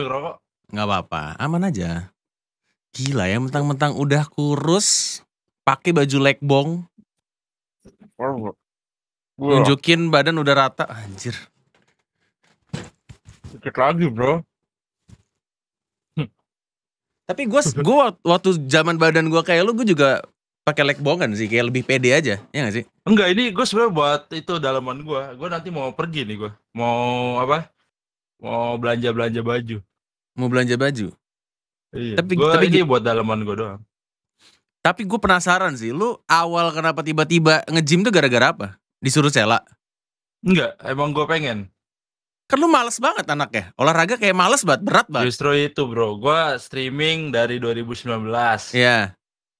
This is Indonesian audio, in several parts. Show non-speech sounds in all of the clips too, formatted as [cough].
Rokok? Nggak apa-apa, aman aja. Gila ya, mentang-mentang udah kurus, pakai baju legbong. Nunjukin badan udah rata, anjir. Sedikit lagi bro. Tapi gue gua [laughs] waktu zaman badan gue kayak lu, gue juga pakai legbongan sih, kayak lebih pede aja, ya gak sih? Enggak, ini gue sebenernya buat itu dalaman gue. Gue nanti mau pergi nih gue, mau apa? mau belanja belanja baju mau belanja baju iya. tapi gua tapi ini buat dalaman gue doang tapi gue penasaran sih lu awal kenapa tiba-tiba ngejim tuh gara-gara apa disuruh Cela Enggak, emang gue pengen kan lu males banget anak ya, olahraga kayak males banget berat banget justru itu bro gue streaming dari 2019 ya, yeah.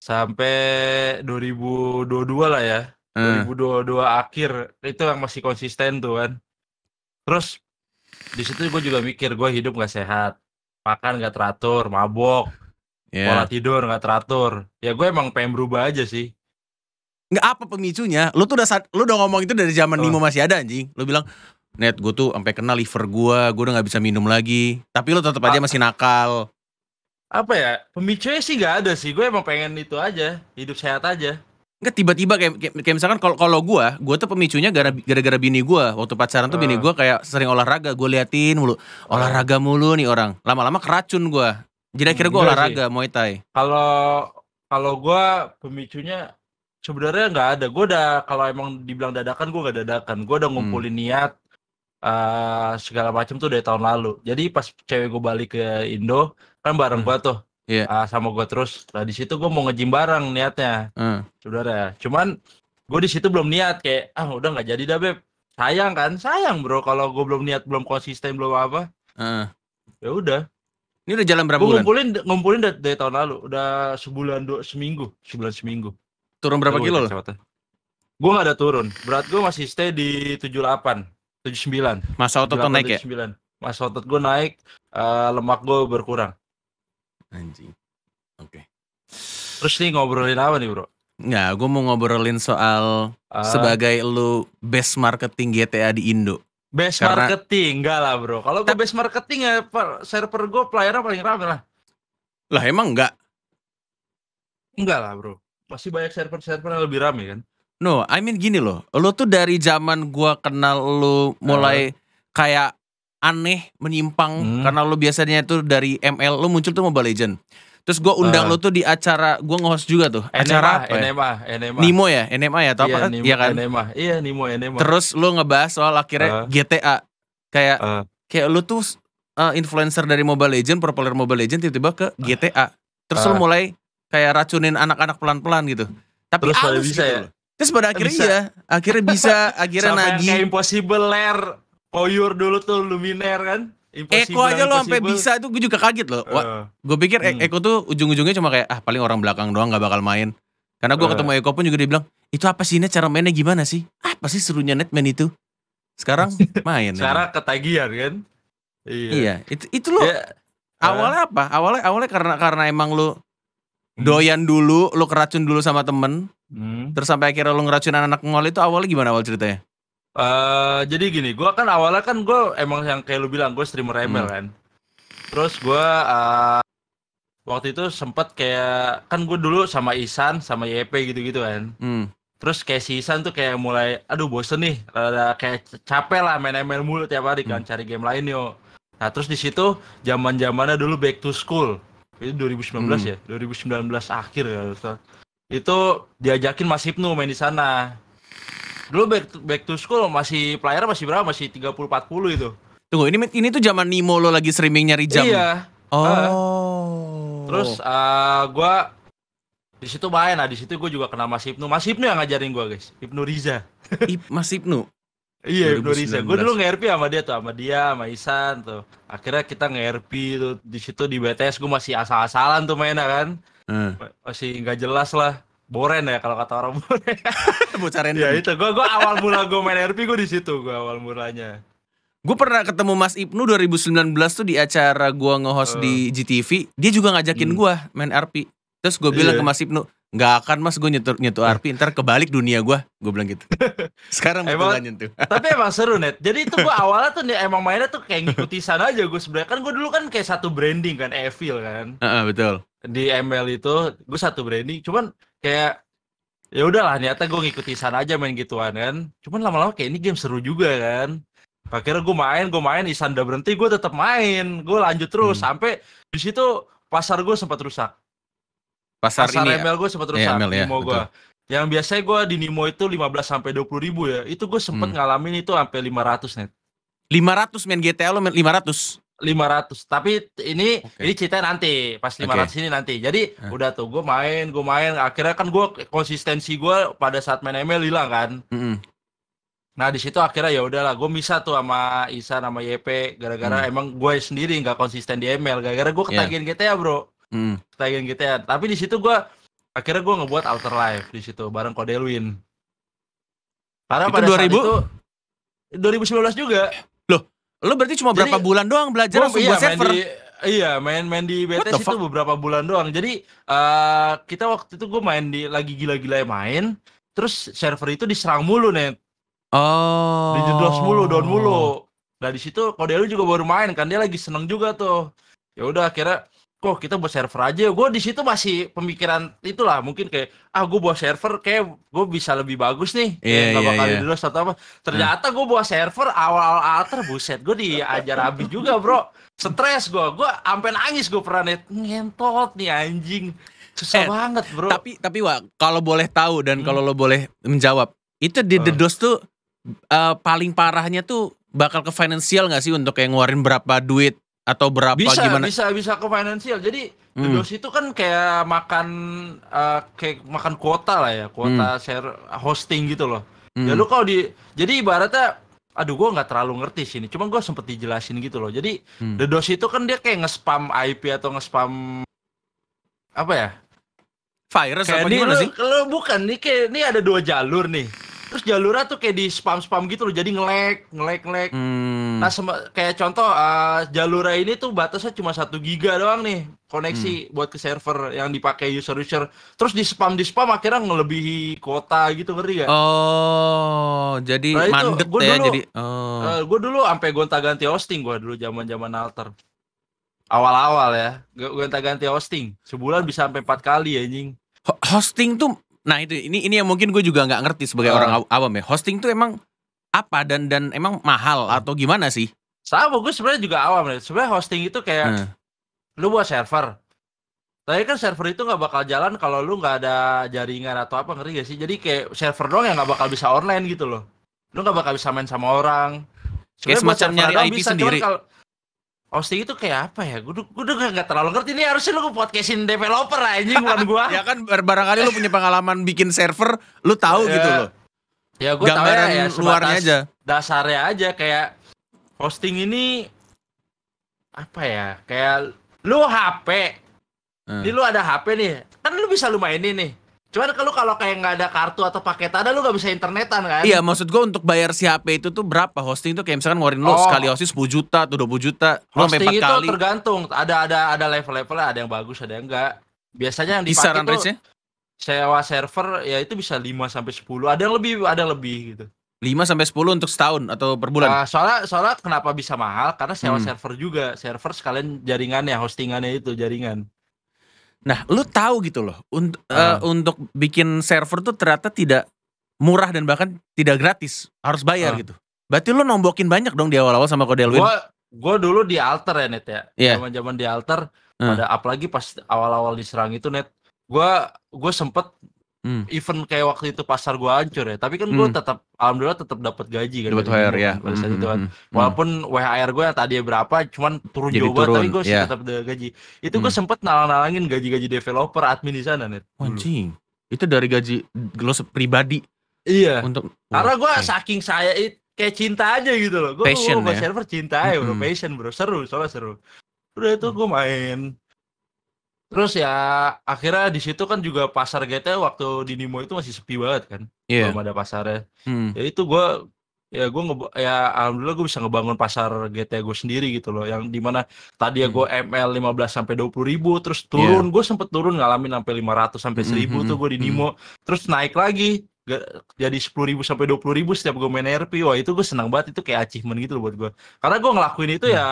sampai 2022 lah ya hmm. 2022 akhir itu yang masih konsisten tuh kan terus di situ gue juga mikir gue hidup gak sehat makan gak teratur mabok yeah. pola tidur gak teratur ya gue emang pengen berubah aja sih nggak apa pemicunya lu tuh udah lu udah ngomong itu dari zaman oh. Nimo masih ada anjing lu bilang net gue tuh sampai kenal liver gue gue udah nggak bisa minum lagi tapi lu tetap aja masih nakal apa ya pemicunya sih nggak ada sih gue emang pengen itu aja hidup sehat aja Enggak tiba-tiba kayak, kayak kayak misalkan kalau kalau gue, gue tuh pemicunya gara-gara bini gue. Waktu pacaran tuh uh. bini ah. gue kayak sering olahraga, gue liatin mulu. Olahraga mulu nih orang. Lama-lama keracun gue. Jadi akhirnya gue hmm, iya olahraga sih. Muay Thai. Kalau kalau gue pemicunya sebenarnya nggak ada. Gue udah kalau emang dibilang dadakan gue nggak dadakan. Gue udah hmm. ngumpulin hmm. niat uh, segala macam tuh dari tahun lalu. Jadi pas cewek gue balik ke Indo kan bareng hmm. gue tuh yeah. Iya. uh, sama gue terus. Nah di situ gue mau ngejim bareng niatnya, uh. saudara. Cuman gue di situ belum niat kayak ah udah nggak jadi dah beb. Sayang kan, sayang bro kalau gue belum niat, belum konsisten, belum apa. Uh. Ya udah. Ini udah jalan berapa gua bulan? Ngumpulin ngumpulin dari, tahun lalu, udah sebulan dua seminggu, sebulan seminggu. Turun berapa Tuh, kilo? Gue gak ada turun, berat gue masih stay di tujuh delapan, tujuh sembilan. Masa otot naik 79. ya? Masa otot gue naik, uh, lemak gue berkurang. Anjing. Oke. Okay. Terus nih ngobrolin apa nih bro? Nggak, gue mau ngobrolin soal uh, sebagai lu best marketing GTA di Indo. Best Karena, marketing, enggak lah bro. Kalau gue best marketing ya per, server gue playernya paling ramai lah. Lah emang enggak? Enggak lah bro. Pasti banyak server-server yang lebih rame kan? No, I mean gini loh. Lu tuh dari zaman gua kenal lu mulai uh. kayak aneh, menyimpang hmm. karena lo biasanya itu dari ML lo muncul tuh Mobile Legend. Terus gue undang uh. lo tuh di acara gue nge-host juga tuh. Acara eh. apa? Ya? NMA, NMA. Nimo ya, NMA ya atau iya, apa? Nimo, iya kan? NMA. Iya, Nimo NMA. Terus lo ngebahas soal akhirnya uh. Eh. GTA kayak uh. kayak lo tuh uh, influencer dari Mobile Legend, populer Mobile Legend tiba-tiba ke GTA. Terus uh. lo mulai kayak racunin anak-anak pelan-pelan gitu. Tapi Terus halus bisa gitu ya? Terus pada akhirnya bisa. Iya. akhirnya bisa, [laughs] akhirnya Sampai nagih. Kayak impossible lair Koyur dulu tuh Luminer kan. Impossible, Eko aja lo sampai bisa tuh gue juga kaget loh. Uh, eh. gue pikir e- hmm. Eko tuh ujung-ujungnya cuma kayak ah paling orang belakang doang gak bakal main. Karena gue uh. ketemu Eko pun juga dia bilang itu apa sih ini cara mainnya gimana sih? Apa sih serunya Netman itu? Sekarang [laughs] main. cara ya. ketagihan kan? Iya. iya. Itu itu lo. Yeah. Awalnya eh. apa? Awalnya awalnya karena karena emang lo hmm. doyan dulu, lo keracun dulu sama temen. Hmm. Terus sampai akhirnya lo ngeracun anak-anak itu awalnya gimana awal ceritanya? Uh, jadi gini, gue kan awalnya kan gue emang yang kayak lu bilang gue streamer ML hmm. kan. Terus gue uh, waktu itu sempet kayak kan gue dulu sama Isan sama YP gitu-gitu kan. Hmm. Terus kayak si Isan tuh kayak mulai aduh bosen nih, rada kayak capek lah main ML mulu tiap hari kan hmm. cari game lain yo. Nah terus di situ zaman zamannya dulu back to school itu 2019 hmm. ya, 2019 akhir ya. Itu diajakin Mas Hipnu main di sana Dulu back to, back to school masih player masih berapa? Masih 30 40 itu. Tunggu, ini ini tuh zaman Nimo lo lagi streaming nyari jam. Iya. Oh. Uh, terus uh, gua di situ main nah di situ gue juga kenal Mas Ibnu Mas Ibnu yang ngajarin gua guys Ibnu Riza [laughs] Ip, Mas Ibnu iya Ibnu Riza gue dulu nge-RP sama dia tuh sama dia sama Isan tuh akhirnya kita nge-RP tuh di situ di BTS gue masih asal-asalan tuh mainnya kan hmm. masih nggak jelas lah boren ya kalau kata orang boren [laughs] bocah random ya itu gue gue awal mula gue main RP gue di situ gue awal mulanya gue pernah ketemu Mas Ibnu 2019 tuh di acara gue ngehost uh. di eh. GTV dia juga ngajakin hmm. gue main RP terus gue bilang yeah. ke Mas Ibnu nggak akan mas gue nyetur nyetur RP ntar kebalik dunia gue gue bilang gitu [laughs] sekarang emang, nyentuh [laughs] tapi emang seru net jadi itu gue awalnya tuh emang mainnya tuh kayak sana aja gue sebenarnya kan gue dulu kan kayak satu branding kan Evil kan uh, uh, betul di ML itu gue satu branding cuman kayak ya udahlah niatnya gue ngikuti sana aja main gituan kan cuman lama-lama kayak ini game seru juga kan akhirnya gue main gue main Isan udah berhenti gue tetap main gue lanjut terus hmm. sampai di situ pasar gue sempat rusak pasar, pasar ini ML ya? gue sempat iya, rusak yeah, ML, ya, gue yang biasanya gue di Nimo itu 15 sampai 20 ribu ya itu gue sempat hmm. ngalamin itu sampai 500 net Lima ratus main GTA lo main lima ratus. 500 tapi ini okay. ini cerita nanti pas 500 okay. ini nanti jadi uh. udah tuh gue main gue main akhirnya kan gue konsistensi gue pada saat main ML hilang kan mm -hmm. Nah di situ akhirnya ya udahlah gue bisa tuh sama Isa sama YP gara-gara mm. emang gue sendiri nggak konsisten di ML gara-gara gue iya. ketagihan yeah. GTA bro mm. ketagihan GTA tapi di situ gue akhirnya gue ngebuat Outer Life di situ bareng Kodelwin karena itu pada 2000? saat itu 2019 juga Lo berarti cuma Jadi, bulan doang belajar langsung iya, buat server? Iya, main di, iya, main-main di BTS itu beberapa bulan doang. Jadi uh, kita waktu itu gue main di lagi gila-gila ya main, terus server itu diserang mulu net. Oh. Dijedlos mulu, down mulu. Nah di situ kode lu juga baru main kan dia lagi seneng juga tuh. Ya udah akhirnya kok kita buat server aja gue di situ masih pemikiran itulah mungkin kayak ah gue buat server kayak gue bisa lebih bagus nih yeah, yeah, iya, bakal yeah. dulu atau apa ternyata hmm. gue buat server awal-awal alter buset gue diajar habis juga bro stres gue gue ampe nangis gue pernah net ngentot nih anjing susah eh, banget bro tapi tapi wa, kalau boleh tahu dan hmm. kalau lo boleh menjawab itu di the hmm. dos tuh uh, paling parahnya tuh bakal ke finansial nggak sih untuk kayak ngeluarin berapa duit atau berapa bisa, gimana? Bisa bisa ke finansial Jadi hmm. dos itu kan kayak makan uh, kayak makan kuota lah ya, kuota hmm. share hosting gitu loh. Hmm. Ya lu kalau di jadi ibaratnya aduh gua nggak terlalu ngerti sini cuma gua sempet dijelasin gitu loh jadi hmm. The DOS itu kan dia kayak nge-spam IP atau nge-spam apa ya virus kayak apa gimana sih? kalau bukan nih kayak ini ada dua jalur nih terus jalurnya tuh kayak di spam spam gitu loh jadi ngelek ngelek ngelek hmm. nah kayak contoh uh, jalurnya ini tuh batasnya cuma satu giga doang nih koneksi hmm. buat ke server yang dipakai user user terus di spam di spam akhirnya ngelebihi kuota gitu ngeri gak? Oh jadi nah, mandet ya dulu, jadi oh. uh, eh, gue dulu sampai gonta-ganti hosting gue dulu zaman zaman alter awal-awal ya gonta-ganti hosting sebulan bisa sampai empat kali ya anjing hosting tuh Nah itu ini ini yang mungkin gue juga nggak ngerti sebagai uh. orang awam ya. Hosting tuh emang apa dan dan emang mahal atau gimana sih? Sama gue sebenarnya juga awam ya Sebenarnya hosting itu kayak hmm. lu buat server. Tapi kan server itu nggak bakal jalan kalau lu nggak ada jaringan atau apa ngeri gak sih? Jadi kayak server doang yang nggak bakal bisa online gitu loh. Lu nggak bakal bisa main sama orang. kayak semacam nyari IP bisa, sendiri. kalo, Hosting itu kayak apa ya? Gue gue udah gak, terlalu ngerti nih harusnya lu podcastin developer anjing bukan gua. ya kan barangkali lu punya pengalaman bikin server, lu tahu gitu iya. loh. Ya gue tahu ya, ya luarnya aja. Dasarnya aja kayak hosting ini apa ya? Kayak lu HP. Hmm. Ini lu ada HP nih. Kan lu bisa lu mainin nih. Cuman kalau kalau kayak nggak ada kartu atau paket ada lu nggak bisa internetan kan? Iya, maksud gua untuk bayar si HP itu tuh berapa hosting tuh kayak misalkan ngeluarin lo oh. sekali hosting 10 juta atau 20 juta, lu sampai kali. Hosting itu tergantung, ada ada ada level-levelnya, ada yang bagus, ada yang enggak. Biasanya yang dipakai tuh sewa server ya itu bisa 5 sampai 10, ada yang lebih, ada yang lebih gitu. 5 sampai 10 untuk setahun atau per bulan. Nah, soalnya soalnya kenapa bisa mahal? Karena sewa hmm. server juga, server sekalian jaringannya, hostingannya itu jaringan. Nah, lu tahu gitu loh, uh. Uh, untuk bikin server tuh ternyata tidak murah dan bahkan tidak gratis, harus bayar uh. gitu. Berarti lu nombokin banyak dong di awal-awal sama kode Elwin. Gua dulu di alter ya net ya. zaman zaman yeah. di alter uh. pada apalagi pas awal-awal diserang itu net, gua gue sempet Hmm. Even kayak waktu itu pasar gua hancur ya, tapi kan gua hmm. tetap alhamdulillah tetap dapat gaji kan. Dapat WHR ya. Pada saat hmm, itu hmm, kan. Hmm. hmm. Walaupun WHR gua yang tadi berapa cuman turun jauh banget tapi gua yeah. Ya. tetap gaji. Itu gua sempet nalang-nalangin gaji-gaji developer admin di sana net. Oh, anjing. Itu dari gaji lo pribadi. Iya. Untuk karena gua okay. saking saya kayak cinta aja gitu loh. Gua passion, gua, gua ya? server cinta ya, hmm. bro, passion bro. Seru, soalnya seru. Udah itu hmm. gua main Terus ya akhirnya di situ kan juga pasar GT waktu di Nimo itu masih sepi banget kan. Yeah. Belum ada pasarnya. Hmm. Ya itu gue ya gue nge ya alhamdulillah gue bisa ngebangun pasar GT gue sendiri gitu loh yang dimana tadi ya gue ML 15 sampai 20 ribu terus iya. turun yeah. gue sempet turun ngalamin sampai 500 sampai 1000 mm -hmm. tuh gue di hmm, hmm. Nimo -hmm. terus naik lagi jadi sepuluh ribu sampai dua ribu setiap gue main RP wah itu gue senang banget itu kayak achievement gitu loh buat gue karena gue ngelakuin itu hmm. ya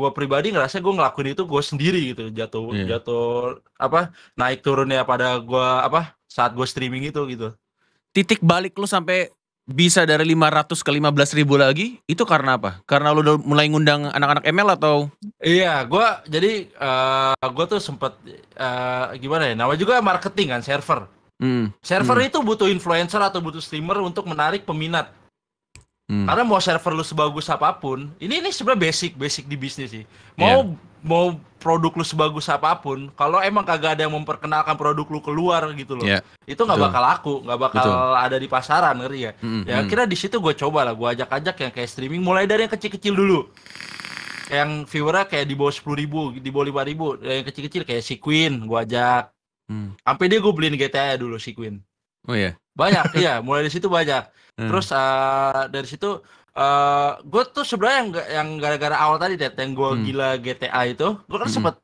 gue pribadi ngerasa gue ngelakuin itu gue sendiri gitu jatuh yeah. jatuh apa naik turunnya pada gue apa saat gue streaming itu gitu titik balik lu sampai bisa dari 500 ke 15 ribu lagi itu karena apa? Karena lu udah mulai ngundang anak-anak ML atau? Iya, gue jadi uh, eh, gue tuh sempet uh, gimana ya? Nama juga marketing kan server. Hmm. Server hmm. itu butuh influencer atau butuh streamer untuk menarik peminat. Hmm. Karena mau server lu sebagus apapun, ini ini sebenarnya basic basic di bisnis sih. Mau yeah. mau produk lu sebagus apapun, kalau emang kagak ada yang memperkenalkan produk lu keluar gitu loh, yeah. itu nggak bakal laku, nggak bakal Betul. ada di pasaran ngeri ya. hmm, hmm Ya hmm. kira di situ gue coba lah, gue ajak-ajak yang kayak streaming, mulai dari yang kecil-kecil dulu, yang viewernya kayak di bawah sepuluh ribu, di bawah lima ribu, ya yang kecil-kecil kayak si Queen, gue ajak. Hmm. Sampai dia gue beliin GTA dulu si Queen. Oh iya. Yeah. Banyak, [laughs] iya. Mulai di situ banyak Hmm. Terus uh, dari situ uh, eh, gue tuh sebenarnya yang yang gara-gara awal tadi deh yang gue hmm. gila GTA itu, gue kan hmm. sempet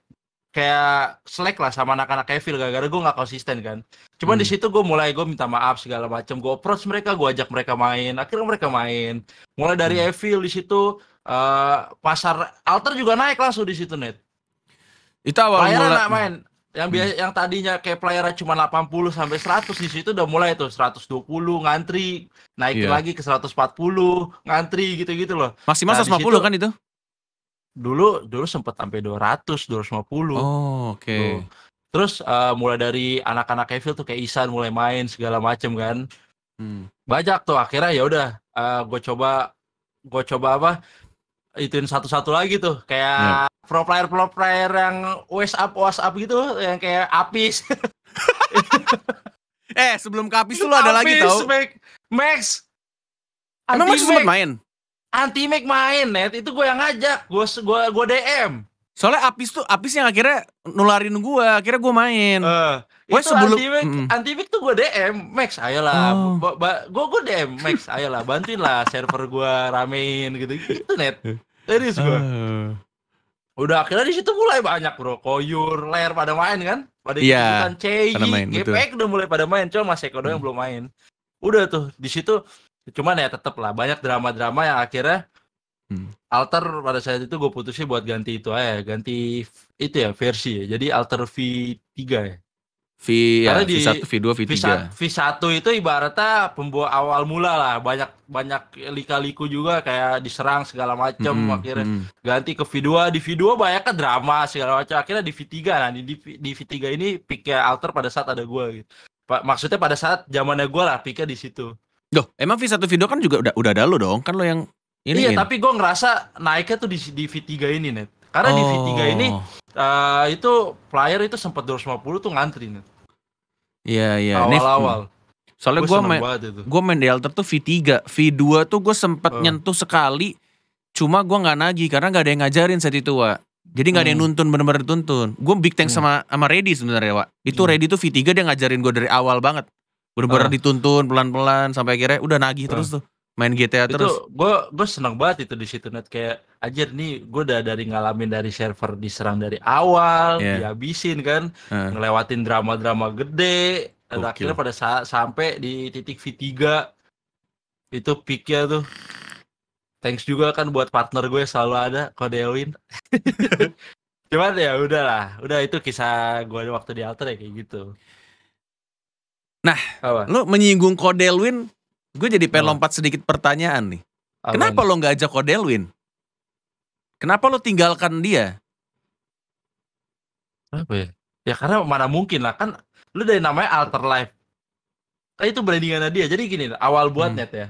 kayak selek lah sama anak-anak Evil gara-gara gue nggak konsisten kan. Cuman hmm. di situ gue mulai gue minta maaf segala macam, gue approach mereka, gue ajak mereka main, akhirnya mereka main. Mulai dari hmm. Evil di situ uh, pasar alter juga naik langsung di situ net. Itu awal Bayaran mulai... main yang biasa hmm. yang tadinya kayak pelayaran cuma 80 sampai 100 di situ udah mulai tuh 120 ngantri, naik yeah. lagi ke 140 ngantri gitu-gitu loh. Maksimal nah, 150 situ, kan itu? Dulu dulu sempat sampai 200, 250. Oh, oke. Okay. Terus uh, mulai dari anak-anak Evil tuh kayak Isan mulai main segala macem kan. Hmm. Banyak tuh akhirnya ya udah uh, eh, gue coba gue coba apa ituin satu-satu lagi tuh kayak yeah pro player pro player yang WhatsApp WhatsApp gitu yang kayak apis [laughs] eh sebelum ke apis lu lo ada apis, lagi tau Max Emang Max sempat main? Anti Max main net itu gue yang ngajak gue gue gue DM soalnya apis tuh apis yang akhirnya nularin gue akhirnya gue main uh, eh, gue sebelum anti Max mm. anti Max tuh gue DM Max ayolah oh. gue gue DM Max ayolah bantuin lah server gue ramein gitu gitu net serius gue uh. Oh udah akhirnya di situ mulai banyak bro koyur ler pada main kan pada yeah, iya, main, Ceji GPX udah mulai pada main cuma Mas Eko hmm. yang belum main udah tuh di situ cuman ya tetep lah banyak drama-drama yang akhirnya hmm. alter pada saat itu gue putusin buat ganti itu aja ganti itu ya versi ya jadi alter V3 ya V ya, di, V1, V2, V3. V1 itu ibaratnya pembawa awal mula lah, banyak banyak lika-liku juga kayak diserang segala macam hmm, akhirnya hmm. ganti ke V2, di V2 banyak kan drama segala macam. Akhirnya di V3 nah di, di V3 ini piknya alter pada saat ada gua gitu. Pak maksudnya pada saat zamannya gua lah piknya di situ. Loh, emang V1 V2 kan juga udah udah ada lo dong, kan lo yang ini. Iya, tapi gua ngerasa naiknya tuh di di V3 ini, Net. Karena oh. di V3 ini uh, itu player itu sempat 250 tuh ngantri nih. Iya iya. Awal-awal. Soalnya gue main, gue main di Alter tuh V3, V2 tuh gue sempat uh. Eh. nyentuh sekali, cuma gue nggak nagih karena nggak ada yang ngajarin saat itu wa. Jadi nggak hmm. ada yang hmm. nuntun bener-bener nuntun. Gue big tank hmm. sama sama Ready sebenarnya wa. Itu hmm. Ready tuh V3 dia ngajarin gue dari awal banget. Bener-bener uh. dituntun pelan-pelan sampai akhirnya udah nagih uh. terus tuh main GTA itu, terus. Gue gue seneng banget itu di situ net kayak aja nih gue udah dari ngalamin dari server diserang dari awal, yeah. dihabisin kan, uh. ngelewatin drama-drama gede, dan akhirnya pada saat sampai di titik V3 itu peaknya tuh. Thanks juga kan buat partner gue selalu ada kode Elwin. [laughs] Cuman ya udahlah, udah itu kisah gue waktu di alter ya kayak gitu. Nah, Apa? lu menyinggung kode Elwin Gue jadi pengen oh. lompat sedikit pertanyaan nih. Amin. Kenapa lo nggak ajak Odelwin? Kenapa lo tinggalkan dia? Apa ya? Ya karena mana mungkin lah kan lu dari namanya alter life. kayak itu brandingannya dia. Jadi gini, awal buat hmm. ya.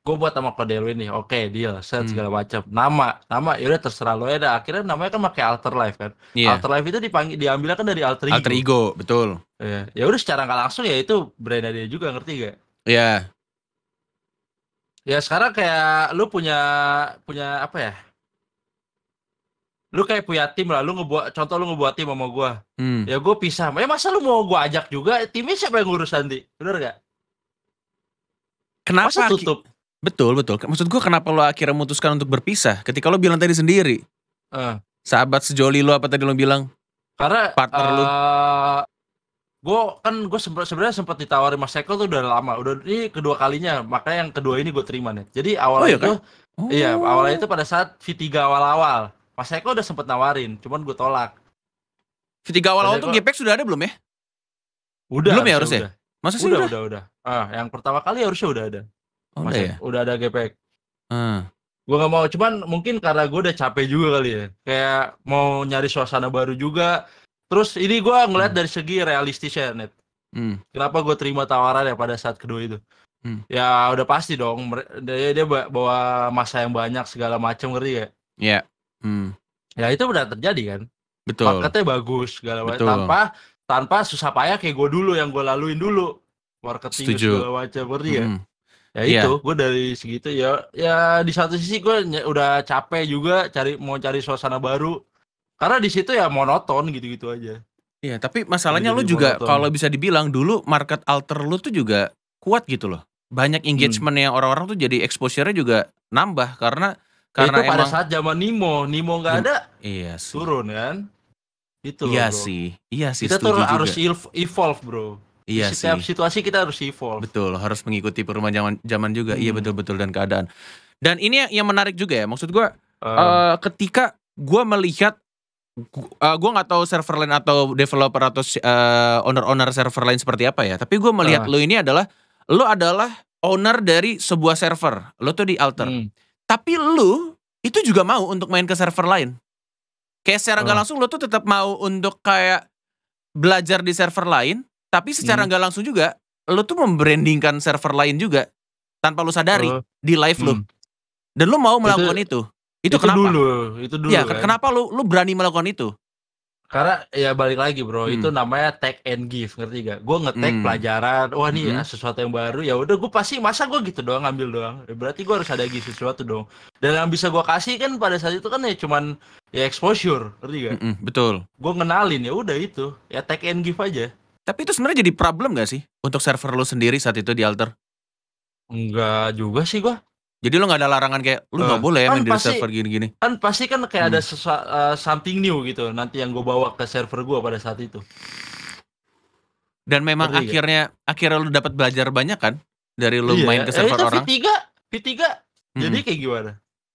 Gue buat sama Kodelwin nih, oke okay, deal, set hmm. segala macam. Nama, nama ya udah terserah lo ya dah. Akhirnya namanya kan pakai alter life kan. Yeah. Alter life itu dipanggil diambilnya kan dari alter ego. Alter ego, betul. Ya, ya udah secara nggak langsung ya itu brandnya dia juga ngerti gak? Iya. Yeah ya sekarang kayak lu punya punya apa ya lu kayak punya tim lah lu ngebuat contoh lu ngebuat tim sama gua hmm. ya gua pisah ya masa lu mau gua ajak juga timnya siapa yang ngurus nanti bener gak kenapa masa tutup betul betul maksud gua kenapa lo akhirnya memutuskan untuk berpisah ketika lu bilang tadi sendiri uh. sahabat sejoli lu apa tadi lu bilang karena partner uh, lu eh, gue kan gue sempet, sebenarnya sempat ditawari Mas Eko tuh udah lama udah ini kedua kalinya makanya yang kedua ini gue terima nih jadi awalnya oh, iya, kan? Iya, oh. iya awalnya itu pada saat V3 awal-awal Mas Eko udah sempat nawarin cuman gue tolak V3 awal-awal tuh Gepek sudah ada belum ya udah belum ya harusnya udah. masa sih udah udah udah, udah. Ah, yang pertama kali harusnya udah ada oh, Mas udah, ya? udah ada Gepek hmm. Ah. gue nggak mau cuman mungkin karena gue udah capek juga kali ya kayak mau nyari suasana baru juga Terus ini gue ngeliat hmm. dari segi realistisnya, net. Hmm. Kenapa gue terima tawaran ya pada saat kedua itu? Hmm. Ya udah pasti dong. Dia, dia bawa masa yang banyak segala macam ngerti ya. Iya. Yeah. Hmm. Ya itu udah terjadi kan. Betul. Marketnya bagus segala macam. Tanpa tanpa susah payah kayak gue dulu yang gue laluin dulu. Marketing Setuju. segala macam ngerti hmm. ya. Ya yeah. itu gue dari segitu ya. Ya di satu sisi gue udah capek juga cari mau cari suasana baru karena di situ ya monoton gitu-gitu aja. Iya, tapi masalahnya lu juga kalau bisa dibilang dulu market alter lu tuh juga kuat gitu loh. Banyak hmm. engagementnya hmm. orang-orang tuh jadi exposure-nya juga nambah karena ya karena itu pada emang, saat zaman Nimo, Nimo nggak ada. Iya sih. Turun kan? Itu Iya bro. sih. Iya sih. Kita tuh juga. harus evolve, Bro. Iya di setiap sih. situasi kita harus evolve. Betul, harus mengikuti perubahan zaman zaman juga. Iya, hmm. Iya betul-betul dan keadaan. Dan ini yang menarik juga ya. Maksud gua uh. Uh, ketika gua melihat uh, eh, gue nggak tahu server lain atau developer atau uh, owner-owner server lain seperti apa ya. Tapi gue melihat uh. Ah. lo ini adalah lo adalah owner dari sebuah server. Lo tuh di alter. Hmm. Tapi lo itu juga mau untuk main ke server lain. Kayak secara nggak uh. langsung lo tuh tetap mau untuk kayak belajar di server lain. Tapi secara hmm. nggak hmm. langsung juga lo tuh membrandingkan server lain juga tanpa lo sadari uh. di live hmm. lo. Dan lo mau melakukan itu, itu itu, itu kenapa? dulu, itu dulu. Ya, kan? kenapa lu lu berani melakukan itu? Karena ya balik lagi bro, hmm. itu namanya take and give, ngerti gak? Gue ngetek hmm. pelajaran, wah nih hmm. ya, sesuatu yang baru, ya udah gue pasti masa gue gitu doang ngambil doang. Ya berarti gue harus ada lagi sesuatu dong. Dan yang bisa gue kasih kan pada saat itu kan ya cuman ya exposure, ngerti gak? Hmm, hmm, betul. Gue ngenalin ya udah itu, ya take and give aja. Tapi itu sebenarnya jadi problem gak sih untuk server lu sendiri saat itu di alter? Enggak juga sih gue. Jadi lo gak ada larangan kayak lo nggak eh. boleh kan main di server gini-gini. Kan pasti kan kayak ada hmm. eh, something new gitu nanti yang gue bawa ke server gue pada saat itu. Dan memang akhirnya akhirnya lo dapat belajar banyak kan dari lo iya. main ke eh, server eh, itu orang. p tiga, P3 jadi hmm. kayak gimana?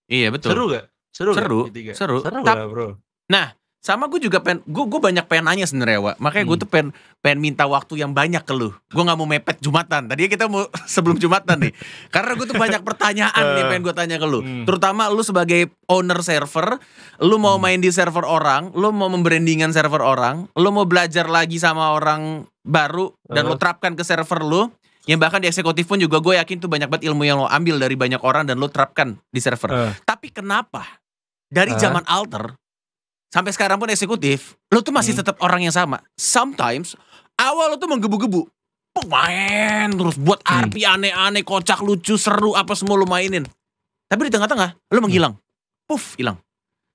Iya betul. Seru gak? Seru. Seru. Gak, Seru. Seru. Tap, bro. Nah, sama gue juga pengen gue gue banyak pengen nanya sebenarnya wa makanya hmm. gue tuh pengen pengen minta waktu yang banyak ke lu gue nggak mau mepet jumatan tadi kita mau [laughs] sebelum jumatan nih karena gue tuh banyak pertanyaan nih [laughs] eh. pengen gue tanya ke lu hmm. terutama lu sebagai owner server lu mau hmm. main di server orang lu mau membrandingan server orang lu mau belajar lagi sama orang baru dan uh. lu eh. terapkan ke server lu yang bahkan di eksekutif pun juga gue yakin tuh banyak banget ilmu yang lo ambil dari banyak orang dan lo terapkan di server. Uh. Tapi kenapa dari zaman alter sampai sekarang pun eksekutif, lo tuh masih hmm. tetap orang yang sama. Sometimes awal lo tuh menggebu-gebu, main terus buat hmm. arpi aneh-aneh, kocak, lucu, seru, apa semua lo mainin. Tapi di tengah-tengah lo hmm. menghilang, hmm. puff hilang.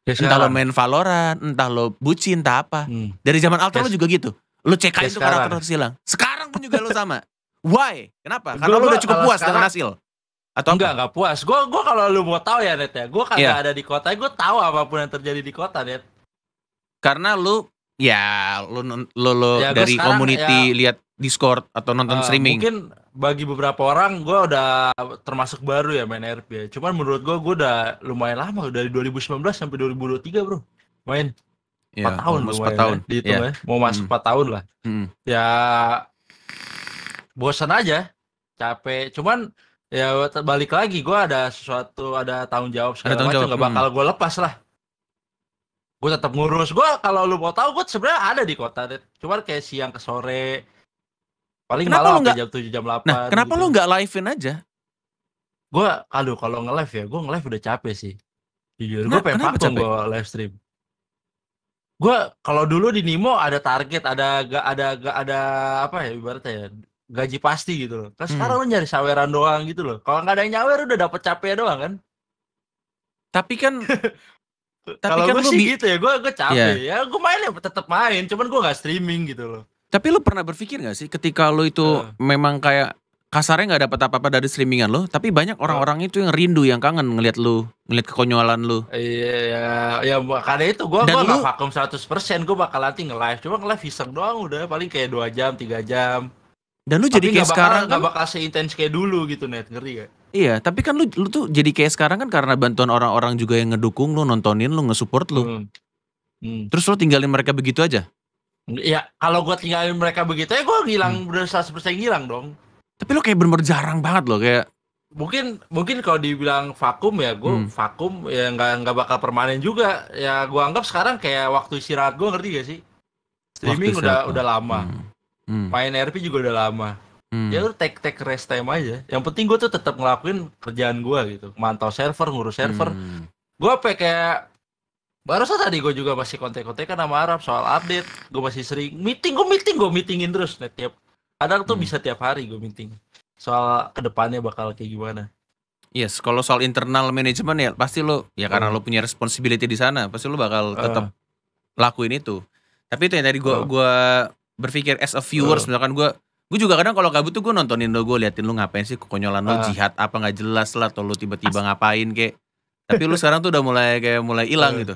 Ya, entah lo main Valorant, entah lo bucin, entah apa. Hmm. Dari zaman Alter yes. Ya lo juga gitu. Lo cek aja ya itu tuh karakter terus hilang. Sekarang pun juga lo sama. Why? Kenapa? Karena lo udah cukup puas sekarang, dengan hasil. Atau enggak, enggak puas. gue gua kalau lu mau tahu ya, Net ya. gue kagak yeah. ada di kota, gua tahu apapun yang terjadi di kota, Net karena lu ya lu lu, lu ya, dari sekarang, community ya, lihat Discord atau nonton uh, streaming. Mungkin bagi beberapa orang gua udah termasuk baru ya main RP ya. Cuman menurut gua gua udah lumayan lama dari 2019 sampai 2023 bro main. Ya, tahun 4 tahun. Ya, itu. ya. ya. Mau masuk hmm. 4 tahun lah. Hmm. Ya bosan aja, capek. Cuman ya balik lagi gua ada sesuatu ada tanggung jawab segala macam nggak bakal hmm. gue lepas lah gue tetap ngurus gue kalau lu mau tahu gue sebenarnya ada di kota cuma kayak siang ke sore paling kenapa malam gak... jam tujuh jam delapan nah, kenapa gitu. lu nggak livein aja gue aduh kalau nge live ya gue nge live udah capek sih jujur gue pengen patung gue live stream gue kalau dulu di Nimo ada target ada gak ada gak ada apa ya ibaratnya ya, gaji pasti gitu loh. Kan hmm. sekarang lu nyari saweran doang gitu loh. Kalau nggak ada yang nyawer udah dapet capek doang kan. Tapi kan [laughs] Tapi kalau kan gue sih gitu ya, gue gue capek yeah. ya, gue main ya tetap main, cuman gue nggak streaming gitu loh. Tapi lu pernah berpikir gak sih ketika lu itu uh. memang kayak kasarnya nggak dapat apa-apa dari streamingan lo, tapi banyak orang-orang itu yang rindu, yang kangen ngelihat lu, ngelihat kekonyolan lu. Iya, ya, ya karena itu gue gue lu... gak vakum 100%, gue bakal nanti nge-live, cuma nge-live iseng doang udah, paling kayak dua jam, tiga jam. Dan lu tapi jadi kayak bakal, sekarang kan, gak bakal seintens kayak dulu gitu net, ngeri gak? Iya, tapi kan lu lu tuh jadi kayak sekarang kan karena bantuan orang-orang juga yang ngedukung lu, nontonin lu, ngesupport lu. Hmm. Hmm. Terus lu tinggalin mereka begitu aja? Iya, kalau gua tinggalin mereka begitu ya gua hilang hmm. bener seperti hilang dong. Tapi lu kayak bener, bener jarang banget lo kayak mungkin mungkin kalau dibilang vakum ya gua hmm. vakum ya nggak nggak bakal permanen juga ya gua anggap sekarang kayak waktu istirahat gua ngerti gak sih streaming udah udah lama hmm hmm. main RP juga udah lama hmm. ya lu tek tek rest time aja yang penting gue tuh tetap ngelakuin kerjaan gue gitu mantau server ngurus server hmm. gue apa kayak barusan tadi gue juga masih kontek kan sama Arab soal update gue masih sering meeting gue meeting gue meetingin terus net tiap kadang tuh hmm. bisa tiap hari gue meeting soal kedepannya bakal kayak gimana Yes, kalau soal internal manajemen ya pasti lo ya karena hmm. lo punya responsibility di sana, pasti lo bakal tetap uh. Ah. lakuin itu. Tapi itu yang tadi gua uh. gua berpikir as a viewers uh. misalkan gue gue juga kadang kalau kabut tuh gue nontonin lo gue liatin lo ngapain sih kekonyolan lo uh. jihad apa nggak jelas lah atau lo tiba-tiba ngapain kayak tapi lu sekarang tuh udah mulai kayak mulai hilang uh. gitu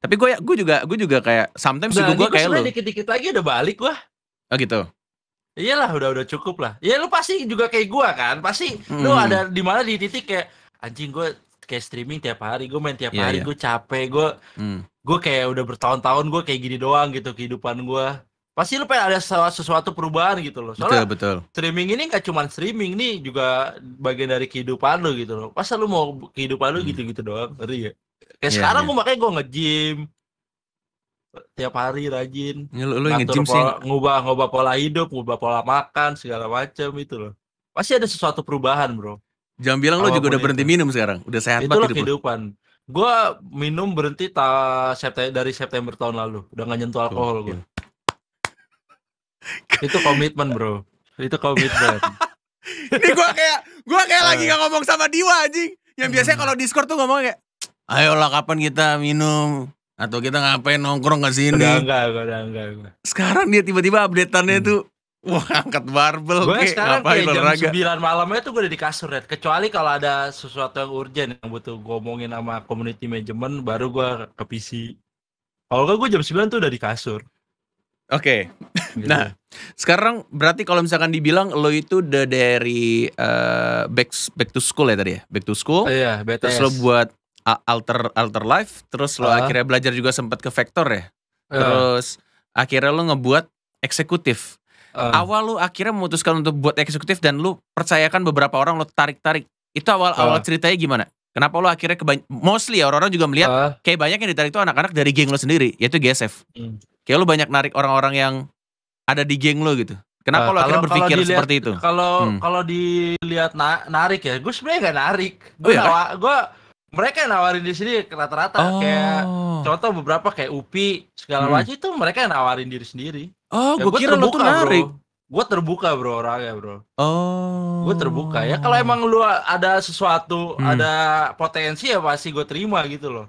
tapi gue ya gue juga gue juga kayak sometimes juga gue kayak lo dikit-dikit lagi udah balik gue oh gitu iyalah udah udah cukup lah ya lu pasti juga kayak gue kan pasti hmm. lu ada di mana di titik kayak anjing gue kayak streaming tiap hari gue main tiap yeah, hari yeah. gue capek gue hmm. gue kayak udah bertahun-tahun gue kayak gini doang gitu kehidupan gue pasti lu pengen ada sesuatu perubahan gitu loh. Soalnya betul, betul. streaming ini gak cuma streaming nih juga bagian dari kehidupan lu gitu loh. Masa lu mau kehidupan lu hmm. gitu-gitu hmm. doang, ngerti ya? Kayak yeah, sekarang yeah. gue makanya gue nge-gym tiap hari rajin. Ya, lu, lu nge-gym sih. Ngubah ngubah pola hidup, ngubah pola makan segala macam itu loh. Pasti ada sesuatu perubahan, Bro. Jangan bilang lu juga udah berhenti minum sekarang. Udah sehat itu banget kehidupan. Gue minum berhenti ta sept dari September tahun lalu. Udah gak nyentuh alkohol gue itu komitmen bro itu komitmen [laughs] ini gue kayak gue kayak lagi gak ngomong sama Diwa anjing yang hmm. biasanya kalau Discord tuh ngomong kayak ayolah kapan kita minum atau kita ngapain nongkrong ke sini udah enggak udah enggak, enggak sekarang dia tiba-tiba updateannya hmm. tuh Wah angkat barbel Gue sekarang kayak jam raga. 9 malamnya tuh gue udah di kasur Red Kecuali kalau ada sesuatu yang urgent Yang butuh gue omongin sama community management Baru gue ke PC Kalau gue jam 9 tuh udah di kasur Oke. Okay. Gitu. Nah, sekarang berarti kalau misalkan dibilang lo itu udah dari uh, back back to school ya tadi ya, back to school. Iya, iya, yeah, Terus lo buat alter alter life, terus lo uh. akhirnya belajar juga sempat ke vektor ya. Uh. Terus akhirnya lo ngebuat eksekutif. Uh. Awal lo akhirnya memutuskan untuk buat eksekutif dan lo percayakan beberapa orang lo tarik-tarik. Itu awal-awal ah. ceritanya gimana? Kenapa lo akhirnya ke mostly ya orang-orang juga melihat uh. kayak banyak yang ditarik itu anak-anak dari geng lo sendiri, yaitu GSF. Hmm. Kayak lu banyak narik orang-orang yang ada di geng lu gitu. Kenapa uh, lu akhirnya berpikir dilihat, seperti itu? Kalau hmm. kalau dilihat na narik ya, gue sebenarnya gak narik. Gue oh, iya, kan? gue mereka yang nawarin di sini rata-rata oh. kayak contoh beberapa kayak Upi segala hmm. macam itu mereka yang nawarin diri sendiri. Oh, ya, gue kira lu tuh narik. Gue terbuka bro orangnya bro. Oh. Gue terbuka ya. Kalau emang lu ada sesuatu, hmm. ada potensi ya pasti gue terima gitu loh.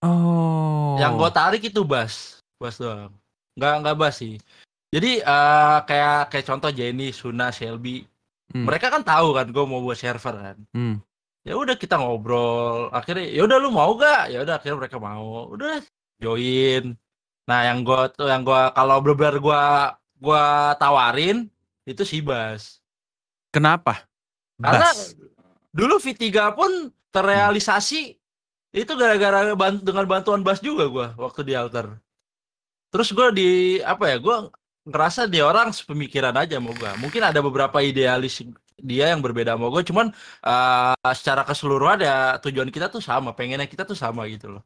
Oh. Yang gue tarik itu bas bas doang. Nggak nggak bas sih. Jadi uh, kayak kayak contoh Jenny, Suna, Shelby, hmm. mereka kan tahu kan gue mau buat server kan. Hmm. Ya udah kita ngobrol. Akhirnya ya udah lu mau gak? Ya udah akhirnya mereka mau. Udah join. Nah yang gue tuh yang gue kalau berber gue gue tawarin itu si Bas. Kenapa? Karena dulu V3 pun terrealisasi hmm. itu gara-gara dengan bantuan Bas juga gue waktu di altar terus gue di apa ya gue ngerasa dia orang sepemikiran aja mau gue mungkin ada beberapa idealis dia yang berbeda sama gue cuman uh, secara keseluruhan ya tujuan kita tuh sama pengennya kita tuh sama gitu loh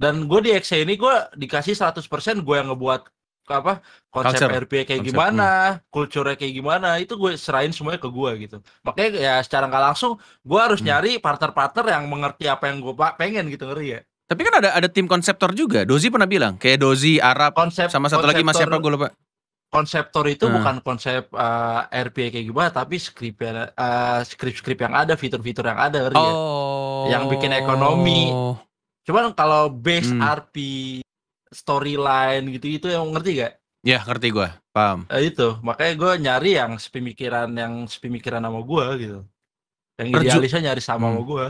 dan gue di Exe ini gue dikasih 100% gue yang ngebuat apa konsep Culture. RP kayak gimana, kulturnya hmm. kayak gimana, itu gue serahin semuanya ke gue gitu. Makanya ya secara nggak langsung gue harus hmm. nyari partner-partner yang mengerti apa yang gue pengen gitu ngeri ya. Tapi kan ada ada tim konseptor juga. Dozi pernah bilang kayak Dozi Arab Konsep, sama satu lagi Mas siapa gue lupa. Konseptor itu hmm. bukan konsep uh, eh, RPA kayak gimana, tapi skrip uh, eh, skrip-skrip yang ada, fitur-fitur yang ada, oh. ya? yang bikin ekonomi. Cuman kalau base hmm. RP storyline gitu itu yang ngerti gak? Ya ngerti gue, paham. Uh, itu makanya gue nyari yang sepemikiran yang sepemikiran sama gue gitu. Yang idealisnya nyari sama hmm. sama gue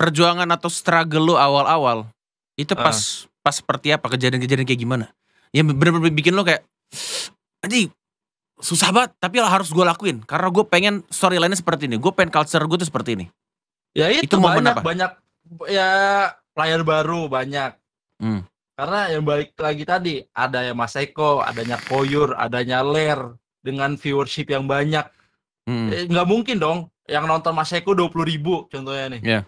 perjuangan atau struggle lu awal-awal itu ah. pas uh. pas seperti apa kejadian-kejadian kayak gimana yang benar-benar bikin lo kayak aji susah banget tapi lah harus gue lakuin karena gue pengen storyline-nya seperti ini gue pengen culture gue tuh seperti ini ya itu, itu banyak apa? banyak ya player baru banyak hmm. karena yang balik lagi tadi ada yang Mas Eko adanya Koyur adanya Ler dengan viewership yang banyak nggak hmm. eh, mungkin dong yang nonton Mas Eko dua puluh ribu contohnya nih yeah.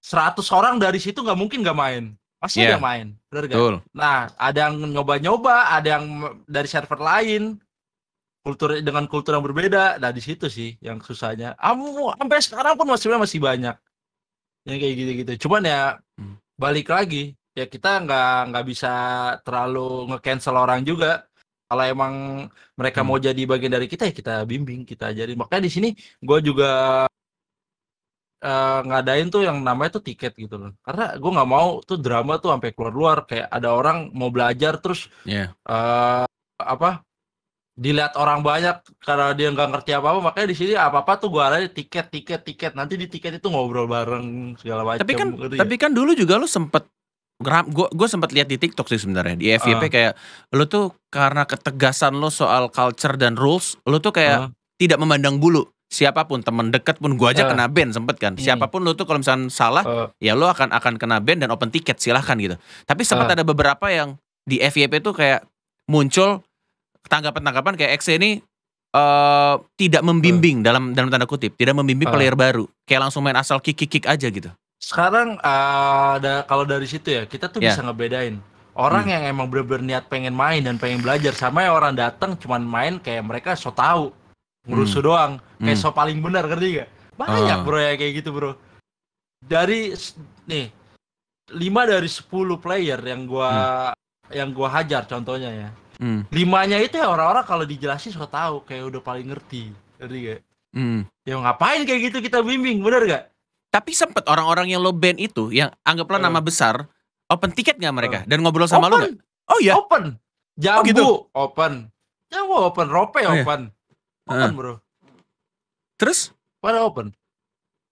100 orang dari situ nggak mungkin nggak main. Pasti yeah. ada main, benar gak? Betul. Nah, ada yang nyoba-nyoba, ada yang dari server lain, kultur dengan kultur yang berbeda. Nah, di situ sih yang susahnya. Kamu sampai sekarang pun masih masih banyak yang kayak gitu-gitu. Cuman ya hmm. balik lagi, ya kita nggak nggak bisa terlalu nge-cancel orang juga kalau emang mereka hmm. mau jadi bagian dari kita ya kita bimbing kita ajarin makanya di sini gue juga uh, ngadain tuh yang namanya tuh tiket gitu loh karena gue nggak mau tuh drama tuh sampai keluar-luar kayak ada orang mau belajar terus yeah. Iya. uh, apa dilihat orang banyak karena dia nggak ngerti apa apa makanya di sini apa apa tuh gue ada tiket tiket tiket nanti di tiket itu ngobrol bareng segala macam tapi kan gitu ya. tapi kan dulu juga lo sempet gue gue sempat lihat di TikTok sih sebenarnya di FYP uh. Ah. kayak lo tuh karena ketegasan lo soal culture dan rules lo tuh kayak uh. tidak memandang bulu siapapun temen deket pun gua aja uh. kena band sempet kan hmm. siapapun lu tuh kalau misalnya salah uh. ya lu akan akan kena band dan open tiket silahkan gitu tapi sempat uh. ada beberapa yang di FYP tuh kayak muncul tanggapan-tanggapan kayak X ini uh, tidak membimbing uh. dalam dalam tanda kutip tidak membimbing uh. player baru kayak langsung main asal kick kick, -kick aja gitu sekarang uh, ada kalau dari situ ya kita tuh yeah. bisa ngebedain orang hmm. yang emang bener-bener pengen main dan pengen belajar sama yang orang datang cuman main kayak mereka so tau ngurusu hmm. doang kayak hmm. so paling benar ngerti gak banyak uh. bro ya kayak gitu bro dari nih 5 dari 10 player yang gua hmm. yang gua hajar contohnya ya. Hmm. Limanya itu ya orang-orang kalau dijelasin so tau kayak udah paling ngerti. Ngerti gak? Hmm. Ya ngapain kayak gitu kita bimbing, bener gak? Tapi sempet orang-orang yang lo band itu yang anggaplah eh. nama besar open tiket gak mereka uh. dan ngobrol sama open. lo gak? Oh iya. Open. Jambu oh, gitu? open. Jambu open, Rope oh, iya. open. Iya. Open, Bro. Terus? Pada open.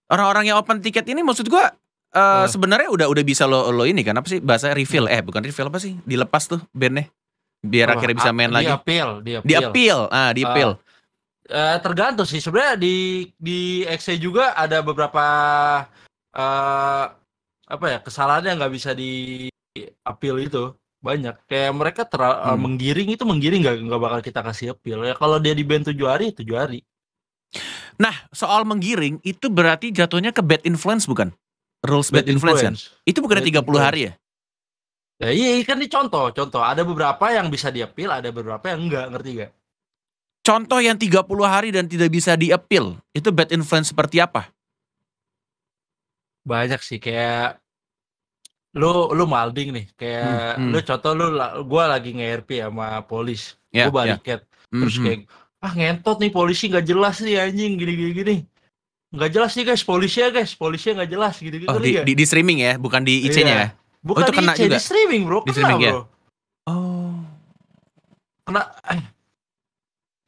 Orang-orang yang open tiket ini maksud gua uh, uh. sebenarnya udah udah bisa lo lo ini kan apa sih bahasa refill eh bukan refill apa sih? Dilepas tuh bandnya biar oh, akhirnya bisa main lagi. Di appeal, di appeal. ah di ah. appeal. Uh. tergantung sih sebenarnya di di XC juga ada beberapa uh, apa ya kesalahan yang nggak bisa di appeal itu banyak kayak mereka ter eh, hmm. menggiring itu menggiring nggak nggak bakal kita kasih appeal ya kalau dia di band tujuh hari tujuh hari nah soal menggiring itu berarti jatuhnya ke bad influence bukan rules bad, bad influence, kan? influence kan itu bukan tiga puluh hari ya ya iya kan ini contoh contoh ada beberapa yang bisa di appeal ada beberapa yang enggak ngerti gak contoh yang 30 hari dan tidak bisa di appeal itu bad influence seperti apa banyak sih kayak lu lu malding nih kayak hmm, hmm. lu contoh lu gue lagi nge-RP sama polis yeah, gue ya. balik yeah. Hmm, terus hmm. kayak ah ngentot nih polisi nggak jelas nih anjing gini gini gini nggak jelas nih guys polisi ya guys polisi nggak jelas gitu gitu oh, di, di, di streaming ya bukan di IC-nya yeah. ya oh, bukan oh, itu di kena IC, juga di streaming bro di kena, streaming ya? bro. oh kena eh.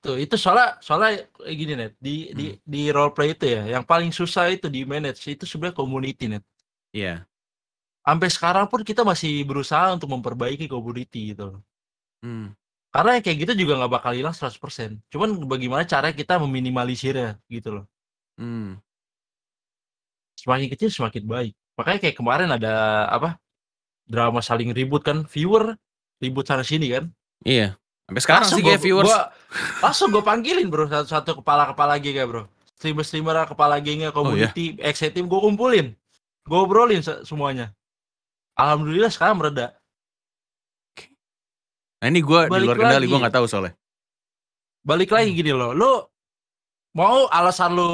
tuh itu soalnya soalnya eh, gini net di hmm. di di role play itu ya yang paling susah itu di manage itu sebenarnya community net iya yeah sampai sekarang pun kita masih berusaha untuk memperbaiki community gitu loh. Hmm. Karena kayak gitu juga nggak bakal hilang 100%. Cuman bagaimana cara kita meminimalisirnya gitu loh. Hmm. Semakin kecil semakin baik. Makanya kayak kemarin ada apa? Drama saling ribut kan viewer ribut sana sini kan. Iya. Sampai sekarang langsung sih gue, viewers. Gua, langsung gue panggilin bro satu-satu kepala-kepala geng ya bro. Streamer-streamer kepala gengnya community, oh, iya? team gue kumpulin. Gue obrolin semuanya alhamdulillah sekarang mereda nah ini gue di luar kendali gue nggak tahu soalnya balik lagi gini loh lo mau alasan lo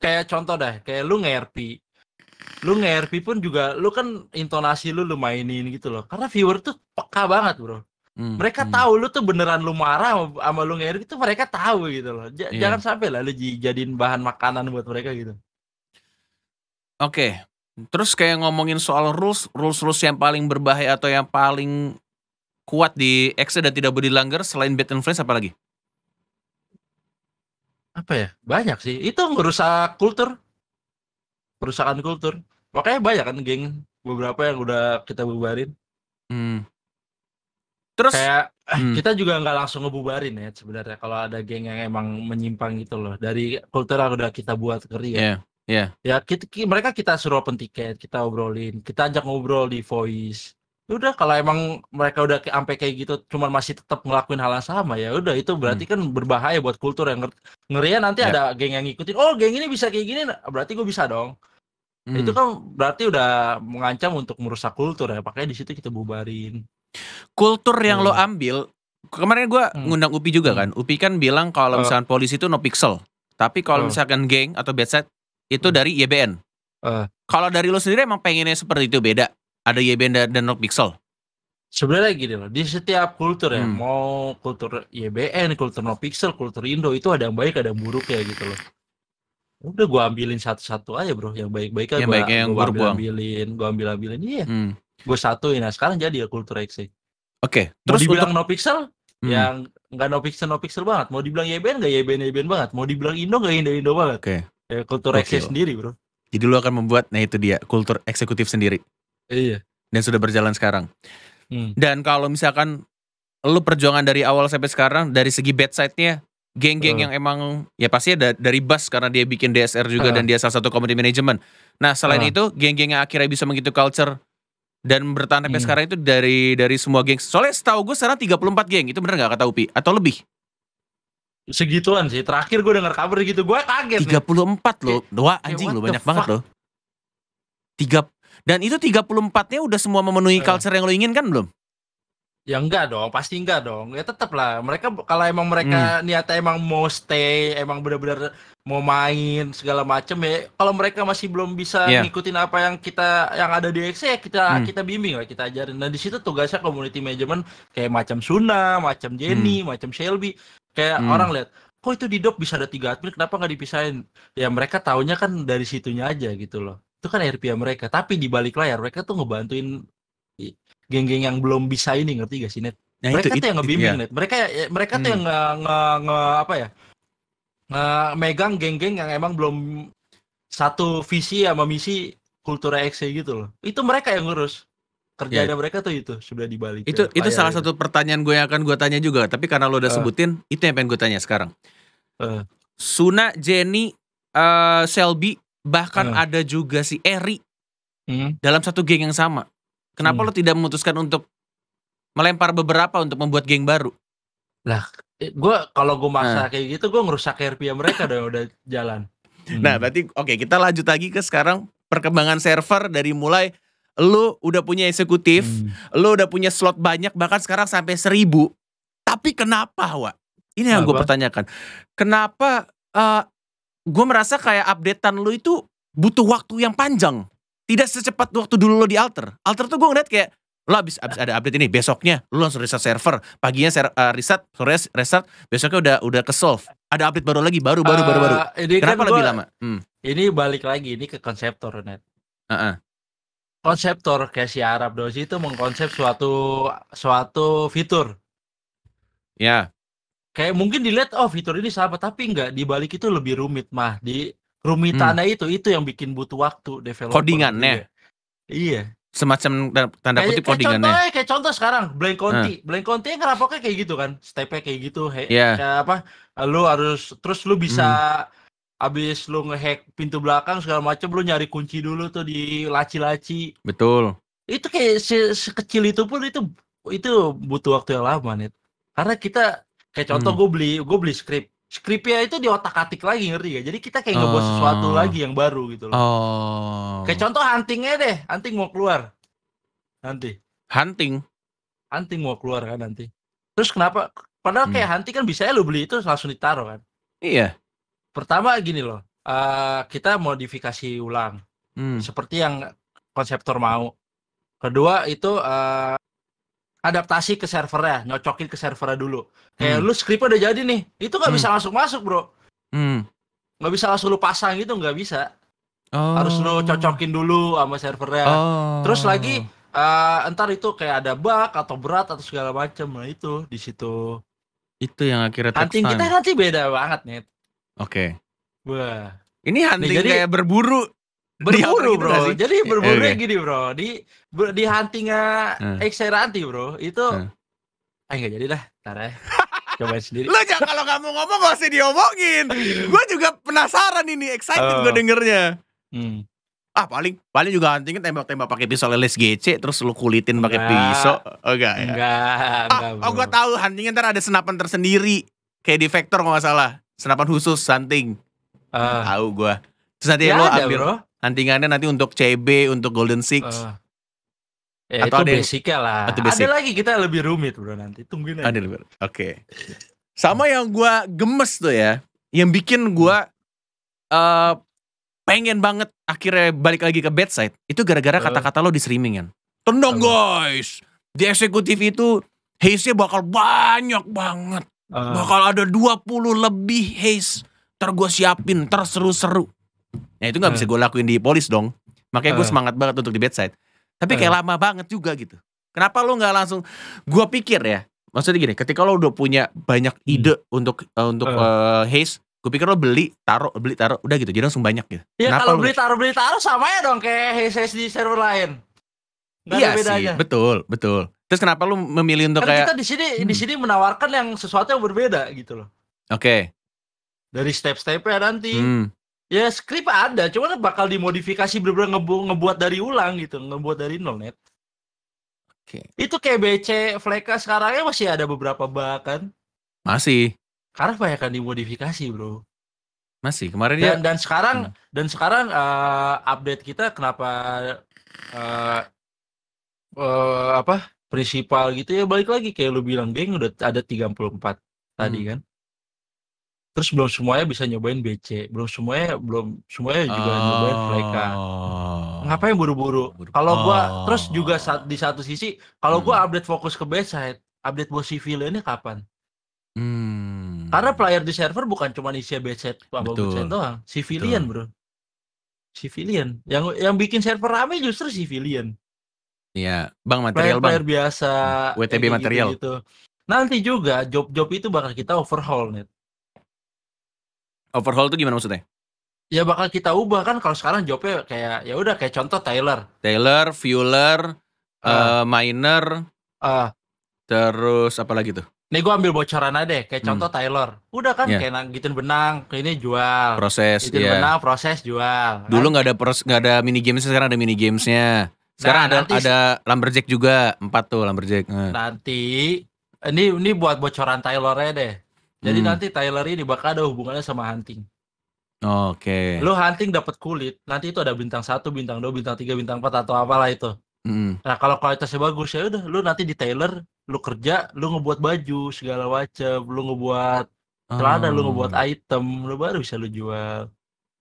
kayak contoh dah kayak lo ngerti, lo lu ngerti pun juga lu kan intonasi lu mainin gitu loh karena viewer tuh peka banget bro Hmm, mereka hmm. tahu lu tuh beneran lu marah sama, sama lu ngerti itu mereka tahu gitu loh. J yeah. Jangan sampai lah lu jadiin bahan makanan buat mereka gitu. Oke, okay. Terus kayak ngomongin soal rules, rules rules yang paling berbahaya atau yang paling kuat di X dan tidak boleh dilanggar selain bad influence apa lagi? Apa ya? Banyak sih. Itu ngerusak kultur. Perusahaan kultur. Makanya banyak kan geng beberapa yang udah kita bubarin. Hmm. Terus kayak [clears throat] hmm. kita juga nggak langsung ngebubarin ya sebenarnya kalau ada geng yang emang menyimpang gitu loh dari kultur yang udah kita buat keri ya. Yeah. Ya, Yeah. Ya kita, mereka kita suruh open tiket, kita obrolin, kita ajak ngobrol di voice. Ya udah kalau emang mereka udah sampai kayak gitu cuman masih tetap ngelakuin hal yang sama ya udah itu berarti hmm. kan berbahaya buat kultur yang ngerian nanti yeah. ada geng yang ngikutin. Oh, geng ini bisa kayak gini, nah, berarti gue bisa dong. Hmm. Itu kan berarti udah mengancam untuk merusak kultur ya. Pakai di situ kita bubarin. Kultur yang hmm. lo ambil kemarin gue hmm. ngundang Upi juga hmm. kan. Upi kan bilang kalau oh. misalkan polisi itu no pixel. Tapi kalau uh. misalkan geng atau side itu hmm. dari YBN. Uh. Eh. Kalau dari lo sendiri emang pengennya seperti itu beda. Ada YBN dan, dan Pixel. Sebenarnya gini loh, di setiap kultur ya, hmm. mau kultur YBN, kultur No Pixel, kultur Indo itu ada yang baik, ada yang buruk ya gitu loh. Udah gue ambilin satu-satu aja bro, yang baik-baik aja yang baiknya gua ambil ambilin, gue ambil ambilin, iya. Hmm. Gue satuin, nah sekarang jadi ya kultur X Oke, okay. terus mau dibilang untuk... No Pixel, hmm. yang nggak No Pixel No Pixel banget, mau dibilang YBN nggak YBN YBN banget, mau dibilang Indo nggak Indo Indo banget. Oke. Okay ya, kultur okay, sendiri bro jadi lu akan membuat nah itu dia kultur eksekutif sendiri iya dan sudah berjalan sekarang hmm. dan kalau misalkan lu perjuangan dari awal sampai sekarang dari segi bad side-nya geng-geng uh. yang emang ya pasti ada dari bus karena dia bikin DSR juga uh. dan dia salah satu community management. Nah, selain uh. itu geng-geng yang akhirnya bisa mengikuti culture dan bertahan sampai hmm. sekarang itu dari dari semua geng. Soalnya setahu gue sekarang 34 geng, itu bener gak kata Upi? Atau lebih? segituan sih. Terakhir gue denger kabar gitu, gue kaget. 34 nih. loh, doa anjing yeah, lo banyak banget loh. Tiga dan itu 34-nya udah semua memenuhi uh. culture yang lo inginkan belum? Ya enggak dong, pasti enggak dong. Ya tetap lah, mereka kalau emang mereka hmm. niatnya emang mau stay, emang benar-benar mau main segala macem ya. Kalau mereka masih belum bisa yeah. ngikutin apa yang kita yang ada di XE ya kita hmm. kita bimbing lah, kita ajarin. Nah di situ tugasnya community management kayak macam Suna, macam Jenny, hmm. macam Shelby kayak hmm. orang lihat kok itu di dop bisa ada tiga admin kenapa nggak dipisahin ya mereka taunya kan dari situnya aja gitu loh itu kan RPA mereka tapi di balik layar mereka tuh ngebantuin geng-geng yang belum bisa ini ngerti gak sih net nah, mereka itu, tuh itu, yang ngebimbing yeah. net mereka mereka hmm. tuh yang nge, nge, nge apa ya nge megang geng-geng yang emang belum satu visi sama misi kultur XC gitu loh itu mereka yang ngurus Terjadi yeah. mereka tuh itu sudah dibalik Itu itu salah itu. satu pertanyaan gue yang akan gue tanya juga, tapi karena lo udah uh. sebutin, itu yang pengen gue tanya sekarang. Uh. Suna, Jenny, uh, eh, Selby, bahkan uh. ada juga si Eri hmm. dalam satu geng yang sama. Kenapa hmm. lo tidak memutuskan untuk melempar beberapa untuk membuat geng baru? Lah, gue kalau gue masa uh. Nah. kayak gitu, gue ngerusak RPM mereka dong udah jalan. Nah, hmm. Nah, berarti oke okay, kita lanjut lagi ke sekarang perkembangan server dari mulai lu udah punya eksekutif, hmm. lu udah punya slot banyak bahkan sekarang sampai seribu. Tapi kenapa, wah, Ini yang gue pertanyakan. Kenapa uh, eh, gue merasa kayak updatean lu itu butuh waktu yang panjang. Tidak secepat waktu dulu lo di alter. Alter tuh gue ngeliat kayak lo abis, abis ada update ini besoknya lo langsung reset server paginya ser, uh, reset sore reset besoknya udah udah ke solve ada update baru lagi baru baru uh, baru baru eh, ini kenapa kan lebih gua, lama hmm. ini balik lagi ini ke konseptor net uh -uh. Konseptor kayak si Arab dozi itu mengkonsep suatu suatu fitur. Ya. Kayak mungkin dilihat oh fitur ini sama tapi enggak di balik itu lebih rumit mah di rumitannya hmm. itu itu yang bikin butuh waktu developer. Codingannya. Ya? Iya. Semacam tanda kutip codingannya. Kayak contoh, kayak contoh sekarang Blank nah. county, Hmm. Blank Conti ngerapoknya kayak gitu kan. Stepnya kayak gitu. yeah. kayak apa? Lu harus terus lu bisa hmm abis lu ngehack pintu belakang segala macem lu nyari kunci dulu tuh di laci-laci betul itu kayak se sekecil itu pun itu itu butuh waktu yang lama nih karena kita kayak contoh hmm. gue beli gue beli script scriptnya itu di otak atik lagi ngerti ya jadi kita kayak ngebuat oh. sesuatu lagi yang baru gitu loh oh. kayak contoh huntingnya deh hunting mau keluar nanti hunting hunting mau keluar kan nanti terus kenapa padahal hmm. kayak hunting kan bisa ya lu beli itu langsung ditaruh kan iya pertama gini loh uh, kita modifikasi ulang hmm. seperti yang konseptor mau kedua itu uh, adaptasi ke servernya nyocokin ke servernya dulu kayak hmm. lu scriptnya udah jadi nih itu nggak hmm. bisa langsung masuk bro hmm. nggak hmm. bisa langsung lu pasang gitu nggak bisa oh. harus lu oh. cocokin dulu sama servernya oh. terus lagi uh, eh, entar itu kayak ada bug atau berat atau segala macam nah itu di situ itu yang akhirnya Nanti kita nanti beda banget nih Oke. Okay. Wah. Ini hunting nah, jadi, kayak berburu. Berburu gitu bro. jadi iya, berburu okay. Iya. gini bro. Di di huntingnya hmm. ekseranti bro. Itu hmm. ah nggak jadi dah. Ntar ya. [laughs] Coba sendiri. Lo jangan kalau kamu ngomong gak usah diomongin. gue juga penasaran ini, excited oh. gue dengernya. Hmm. Ah paling paling juga hunting kan tembak-tembak pakai pisau leles GC terus lu kulitin pakai pisau. Oh, enggak ya. Enggak, Ah, oh, gua tahu hunting ntar ada senapan tersendiri kayak di Vector kalau nggak salah senapan khusus hunting. Uh. Ah. Tahu gua. Terus nanti ya lo ambil bro. huntingannya nanti untuk CB, untuk Golden Six. Uh. Ya, atau itu basic lah. Atau basic. Ada lagi kita lebih rumit bro nanti. Tungguin aja. Ada Oke. Okay. Sama yang gua gemes tuh ya. Yang bikin gua uh, pengen banget akhirnya balik lagi ke bedside. Itu gara-gara kata-kata lo di streaming kan. Tendang guys. Di eksekutif itu haze bakal banyak banget. Uh. Bakal ada 20 lebih haze. Ntar gue siapin, ntar seru-seru. Nah itu gak uh. Eh. bisa gue lakuin di polis dong. Makanya gue uh. semangat banget untuk di bedside. Tapi kayak uh. lama banget juga gitu. Kenapa lo gak langsung, gue pikir ya. Maksudnya gini, ketika lo udah punya banyak hmm. ide hmm. untuk uh, untuk uh. Uh, haze, gue pikir lo beli taruh beli taruh udah gitu jadi langsung banyak gitu ya kalau beli taruh beli taruh sama ya dong kayak haze di server lain iya sih, bedanya. betul, betul. Terus kenapa lu memilih untuk kan kayak kita di sini hmm. di sini menawarkan yang sesuatu yang berbeda gitu loh. Oke. Okay. Dari step-stepnya nanti. Hmm. Ya skrip ada, cuman bakal dimodifikasi bener-bener ngebu ngebuat dari ulang gitu, ngebuat dari nol net. Oke. Okay. Itu kayak BC Fleka sekarangnya masih ada beberapa bahkan. Masih. Karena banyak kan dimodifikasi, Bro. Masih. Kemarin dan, ya dan sekarang hmm. dan sekarang uh, update kita kenapa uh, uh, apa prinsipal gitu ya balik lagi kayak lu bilang geng udah ada 34 hmm. tadi kan terus belum semuanya bisa nyobain BC belum semuanya belum semuanya juga oh. nyobain mereka ngapain buru-buru kalau gua oh. terus juga saat, di satu sisi kalau hmm. gua update fokus ke bedside update buat CV ini kapan hmm. karena player di server bukan cuma isi bedside apa bedside doang civilian Betul. bro civilian yang yang bikin server rame justru civilian Iya, Bang material player, Bang. biasa. Hmm, WTB material. Gitu, gitu. Nanti juga job-job itu bakal kita overhaul nih. Overhaul tuh gimana maksudnya? Ya bakal kita ubah kan kalau sekarang jobnya kayak ya udah kayak contoh Taylor. Taylor, Fueler, uh, ah. uh, eh, Miner, uh, terus apa lagi tuh? Nih gue ambil bocoran aja deh, kayak hmm. contoh Taylor. Udah kan yeah. kayak gituin benang, ini jual. Proses, Gituin yeah. benang, proses, jual. Dulu kan? nggak kan? ada pros, gak ada mini games sekarang ada mini gamesnya. Sekarang nah, ada nanti, ada lumberjack juga empat tuh lumberjack. Eh. Nanti ini ini buat bocoran Taylor ya deh. Jadi hmm. nanti Taylor ini bakal ada hubungannya sama hunting. Oke. Okay. Lu hunting dapat kulit, nanti itu ada bintang satu, bintang dua, bintang tiga, bintang empat atau apalah itu. hmm. Nah kalau kualitasnya bagus ya udah, lu nanti di Taylor, lu kerja, lu ngebuat baju segala macam, lu ngebuat celana, oh. lu ngebuat item, lu baru bisa lu jual.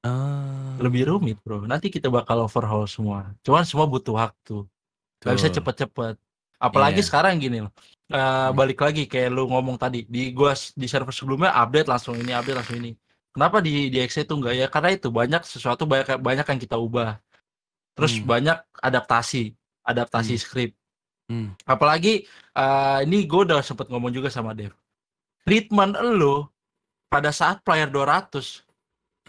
Uh, Lebih rumit, Bro. Nanti kita bakal overhaul semua. Cuman semua butuh waktu. Tuh. Gak bisa cepet-cepet. Apalagi yeah. sekarang gini loh. Uh, balik lagi kayak lu ngomong tadi di gua di server sebelumnya update langsung ini update langsung ini kenapa di di XC itu enggak ya karena itu banyak sesuatu banyak banyak yang kita ubah terus hmm. banyak adaptasi adaptasi hmm. skrip hmm. apalagi uh, ini gua udah sempet ngomong juga sama Dev treatment lo pada saat player 200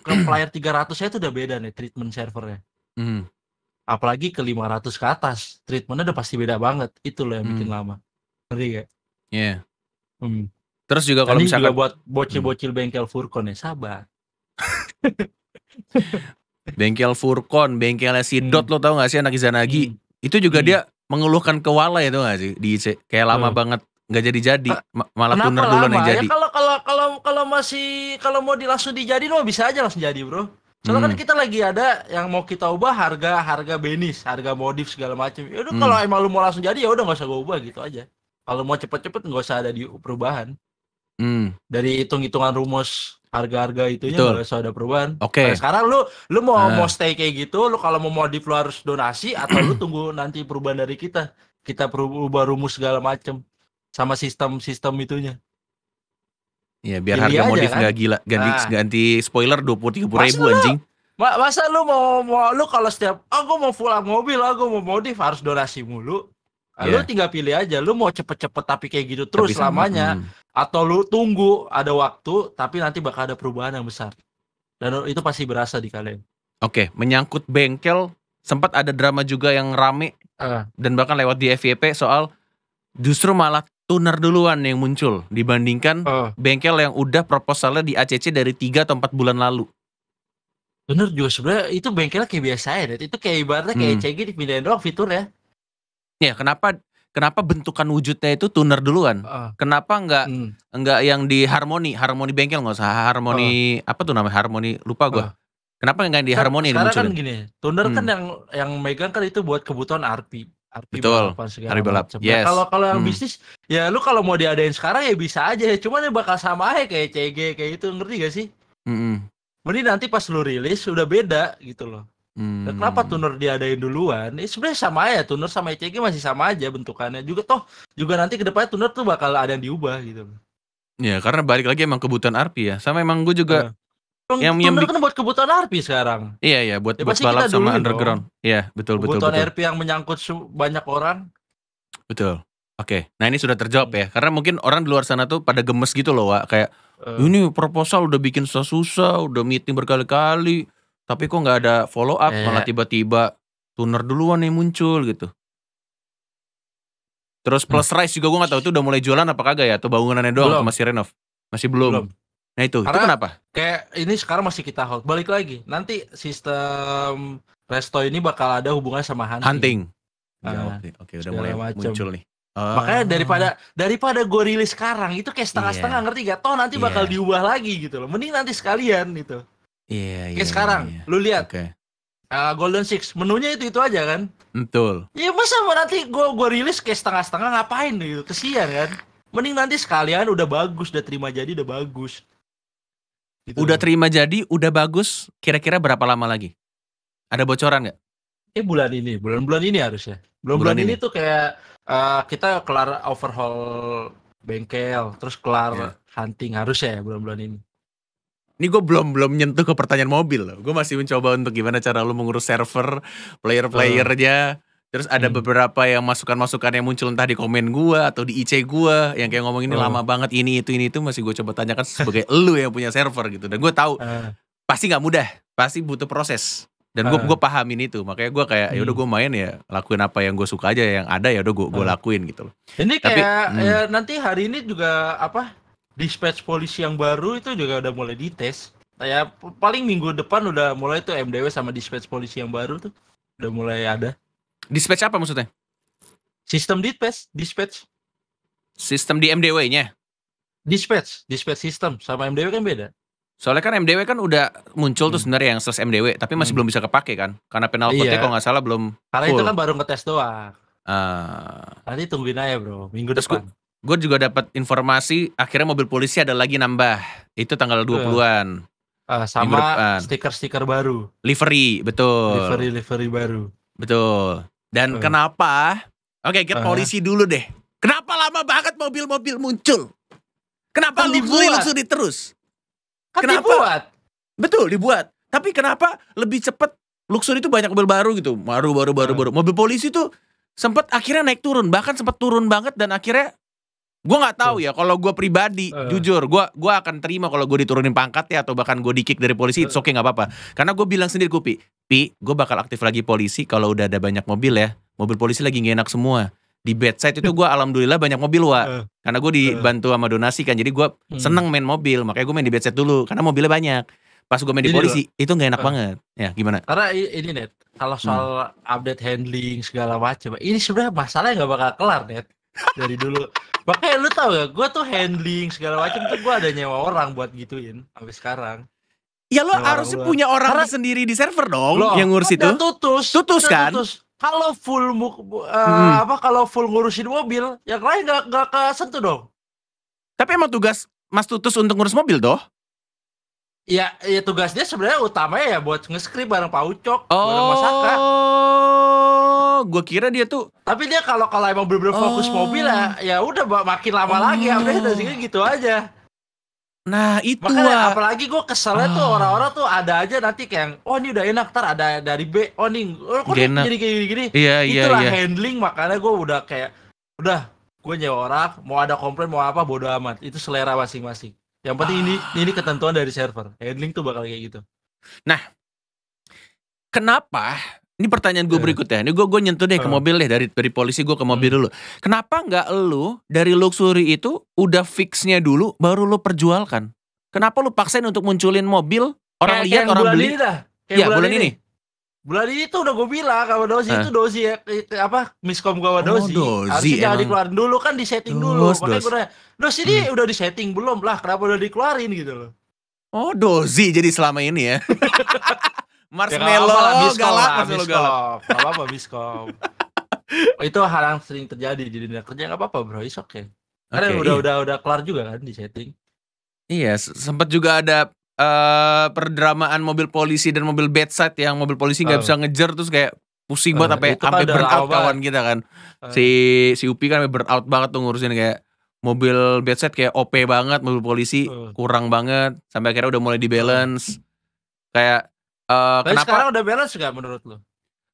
ke player 300 saya tuh udah beda nih treatment servernya. Hmm. Apalagi ke 500 ke atas, treatmentnya udah pasti beda banget. Itu loh yang bikin hmm. lama. Ngerti gak? Iya. Yeah. Hmm. Terus juga kalau misalkan juga buat bocil-bocil hmm. bengkel Furkon ya sabar. [laughs] bengkel Furkon, bengkelnya si hmm. lo tau gak sih anak Izanagi? Hmm. Itu juga hmm. dia mengeluhkan ke Wala itu ya, gak sih di Kayak lama hmm. banget nggak jadi-jadi, malah Kenapa tuner duluan yang ya? jadi. Ya, kalau kalau kalau kalau masih kalau mau langsung dijadi mau bisa aja langsung jadi, Bro. Soalnya kan hmm. kan kita lagi ada yang mau kita ubah harga harga benis, harga modif segala macam. Ya udah hmm. kalau emang lu mau langsung jadi ya udah nggak usah gue ubah gitu aja. Kalau mau cepet-cepet nggak usah ada di perubahan. Hmm. Dari hitung-hitungan rumus harga-harga itu ya nggak usah ada perubahan. Oke. Okay. Nah, sekarang lu lu mau uh. mau stay kayak gitu, lu kalau mau modif lu harus donasi atau lu [clears throat] tunggu nanti perubahan dari kita. Kita perubah rumus segala macam sama sistem-sistem itunya. Ya biar Gini harga modif kan? nggak kan? gila ganti nah. ganti spoiler dua puluh tiga puluh ribu anjing. Mak masa lu mau mau lu kalau setiap aku mau mau pulang mobil aku mau modif harus donasi mulu. Nah, yeah. Lu iya. tinggal pilih aja lu mau cepet-cepet tapi kayak gitu terus tapi selamanya sama, hmm. atau lu tunggu ada waktu tapi nanti bakal ada perubahan yang besar. Dan itu pasti berasa di kalian. Oke, okay, menyangkut bengkel sempat ada drama juga yang rame uh. dan bahkan lewat di FYP soal justru malah tuner duluan yang muncul dibandingkan uh. bengkel yang udah proposalnya di ACC dari 3 atau 4 bulan lalu. Tuner juga sebenarnya itu bengkelnya kayak biasa ya, itu kayak ibaratnya kayak hmm. CG dipindahin doang fitur ya. Ya kenapa kenapa bentukan wujudnya itu tuner duluan? Uh. Kenapa enggak hmm. enggak yang di harmoni harmoni bengkel enggak usah harmoni uh. Ah. apa tuh namanya harmoni lupa gue. Uh. Kenapa enggak di kan harmoni Sekarang kan gini, tuner kan hmm. kan yang yang megang kan itu buat kebutuhan RP arti Betul. balapan hari balap. Macam. Nah, yes. Nah, kalau kalau yang hmm. bisnis ya lu kalau mau diadain sekarang ya bisa aja, cuman ya bakal sama aja kayak CG kayak itu ngerti gak sih? Mm Mending nanti pas lu rilis udah beda gitu loh. Hmm. Nah, kenapa tuner diadain duluan? Eh, sebenarnya sama ya, tuner sama ECG masih sama aja bentukannya. Juga toh juga nanti kedepannya tuner tuh bakal ada yang diubah gitu. Ya karena balik lagi emang kebutuhan RP ya. Sama emang gue juga yeah yang yang kan buat kebutuhan RP sekarang. Iya iya buat, ya, buat balap sama underground. Iya betul kebutuhan betul. Kebutuhan RP yang menyangkut banyak orang. Betul. Oke. Okay. Nah ini sudah terjawab ya. Karena mungkin orang di luar sana tuh pada gemes gitu loh, Wak. Kayak uh, ini proposal udah bikin susah-susah, udah meeting berkali-kali, tapi kok nggak ada follow up, eh. malah tiba-tiba tuner duluan yang muncul gitu. Terus plus hmm. rice juga gue gak tahu itu udah mulai jualan apa kagak ya atau bangunannya doang belum. masih renov? Masih belum. belum. Nah itu, Karena itu kenapa? Kayak ini sekarang masih kita hold. Balik lagi, nanti sistem resto ini bakal ada hubungan sama hunting. Hunting. Ah, ya, oke, oke, udah mulai macem. muncul nih. Uh, Makanya daripada daripada gue rilis sekarang itu kayak setengah-setengah yeah. ngerti gak? Toh nanti iya. bakal diubah lagi gitu loh. Mending nanti sekalian gitu. Iya, yeah, Kayak yeah, iya, sekarang, yeah. lu lihat. Okay. Uh, Golden Six menunya itu itu aja kan? Betul. Ya masa mau nanti gue gua rilis kayak setengah-setengah ngapain gitu? Kesian kan? Mending nanti sekalian udah bagus, udah terima jadi udah bagus. Gitu udah dong. terima jadi, udah bagus. Kira-kira berapa lama lagi? Ada bocoran nggak? Eh bulan ini, bulan-bulan ini harusnya. Bulan-bulan ini. ini tuh kayak uh, kita kelar overhaul bengkel, terus kelar yeah. hunting harusnya ya bulan-bulan ini. Ini gue belum belum nyentuh ke pertanyaan mobil Gue masih mencoba untuk gimana cara lu mengurus server, player-playernya. Uh Terus ada hmm. beberapa yang masukan-masukan yang muncul entah di komen gua atau di IC gua yang kayak ngomong ini oh. lama banget ini itu ini itu masih gue coba tanyakan sebagai [laughs] lu yang punya server gitu dan gue tahu uh. pasti nggak mudah, pasti butuh proses. Dan gue uh. Ah. gue pahamin itu, makanya gue kayak hmm. ya udah hmm. gue main ya lakuin apa yang gue suka aja yang ada ya udah gue gue ah. lakuin gitu loh. Ini Tapi, hmm. ya, nanti hari ini juga apa dispatch polisi yang baru itu juga udah mulai dites. Nah, ya paling minggu depan udah mulai tuh MDW sama dispatch polisi yang baru tuh udah mulai ada. Dispatch apa maksudnya? Sistem dispatch, dispatch. Sistem di MDW-nya. Dispatch, dispatch sistem sama MDW kan beda. Soalnya kan MDW kan udah muncul hmm. tuh sebenarnya yang search MDW, tapi masih hmm. belum bisa kepake kan? Karena penalti kok iya. kalau nggak salah belum Karena full. itu kan baru ngetes doang. Uh, Nanti tungguin aja bro, minggu Terus depan. Gue juga dapat informasi akhirnya mobil polisi ada lagi nambah. Itu tanggal 20-an. Uh, ah, sama stiker-stiker baru. Livery, betul. Livery-livery baru. Betul. Dan hmm. kenapa? Oke, okay, uh uh-huh. polisi dulu deh. Kenapa lama banget mobil-mobil muncul? Kenapa kan di terus? Kan kenapa? dibuat. Betul, dibuat. Tapi kenapa lebih cepet luxury itu banyak mobil baru gitu? Baru, baru, baru, hmm. baru. Mobil polisi tuh sempat akhirnya naik turun. Bahkan sempat turun banget dan akhirnya Gue nggak tahu ya. Kalau gue pribadi, uh. jujur, gue gua akan terima kalau gue diturunin pangkat ya atau bahkan gue dikick dari polisi. It's eh. okay nggak apa-apa. Karena gue bilang sendiri Kupi, Pi, gue bakal aktif lagi polisi kalau udah ada banyak mobil ya. Mobil polisi lagi gak enak semua. Di bedside itu gue alhamdulillah banyak mobil wa. Uh. Karena gue dibantu sama donasi kan. Jadi gue hmm. seneng main mobil. Makanya gue main di bedside dulu. Karena mobilnya banyak. Pas gue main di polisi, itu nggak enak uh. banget. Ya gimana? Karena ini net, kalau hmm. soal hmm. update handling segala macam, ini sebenarnya masalahnya nggak bakal kelar net dari dulu makanya eh, lu tau gak gue tuh handling segala macam tuh gue ada nyewa orang buat gituin sampai sekarang ya lu harusnya orang punya orang Karena, sendiri di server dong lo, yang ngurus itu tutus tutus kan tutus. kalau full muk, uh, eh, hmm. apa kalau full ngurusin mobil yang lain gak gak kesentuh dong tapi emang tugas Mas Tutus untuk ngurus mobil doh? Ya, ya tugasnya sebenarnya utamanya ya buat ngeskrip bareng Pak Ucok, oh. bareng Mas Aka. Oh gue kira dia tuh. Tapi dia kalau kalau emang bener-bener oh. fokus mobil ya, ya udah makin lama oh. lagi sih gitu aja. Nah itu Makanya, lah. apalagi gue keselnya oh. tuh orang-orang tuh ada aja nanti kayak oh ini udah enak ntar ada dari B oh ini oh, kok jadi kayak gini-gini iya, iya itulah iya, iya. handling makanya gue udah kayak udah gue nyewa orang mau ada komplain mau apa bodo amat itu selera masing-masing yang penting ini ah. ini ketentuan dari server handling tuh bakal kayak gitu nah kenapa ini pertanyaan gue iya. berikutnya. Ini gue gue nyentuh deh ke mobil deh dari dari polisi gue ke mobil dulu. Kenapa nggak lu dari luxury itu udah fixnya dulu baru lu perjualkan? Kenapa lu paksain untuk munculin mobil orang kayak, lihat kayak orang bulan beli? Ini dah. Kayak ya bulan, bulan ini. ini. Bulan ini tuh udah gue bilang sama Dozi eh? itu Dozi ya apa miskom gue sama oh, Dozi. Oh, Dozi Harusnya jangan dikeluarin dulu kan di setting dulu. Makanya gue nanya, Dozi ini hmm. udah setting belum lah? Kenapa udah dikeluarin gitu loh? Oh Dozi jadi selama ini ya. [laughs] Marshmallow ya, biskop galak, Marshmallow galak. Gak apa-apa biskop. [laughs] itu hal yang sering terjadi di dunia kerja nggak apa-apa bro, it's ya. Karena okay, udah iya. udah udah kelar juga kan di setting. Iya, sempat juga ada uh, perdramaan mobil polisi dan mobil bedside yang mobil polisi nggak oh. bisa ngejar terus kayak pusing banget eh, sampai uh, sampai kan burn out kawan kita kan. Uh. Si si Upi kan burn out banget tuh ngurusin kayak mobil bedside kayak OP banget, mobil polisi uh. kurang banget sampai akhirnya udah mulai di balance. Kayak Eh, Tapi kenapa sekarang udah balance gak menurut lo?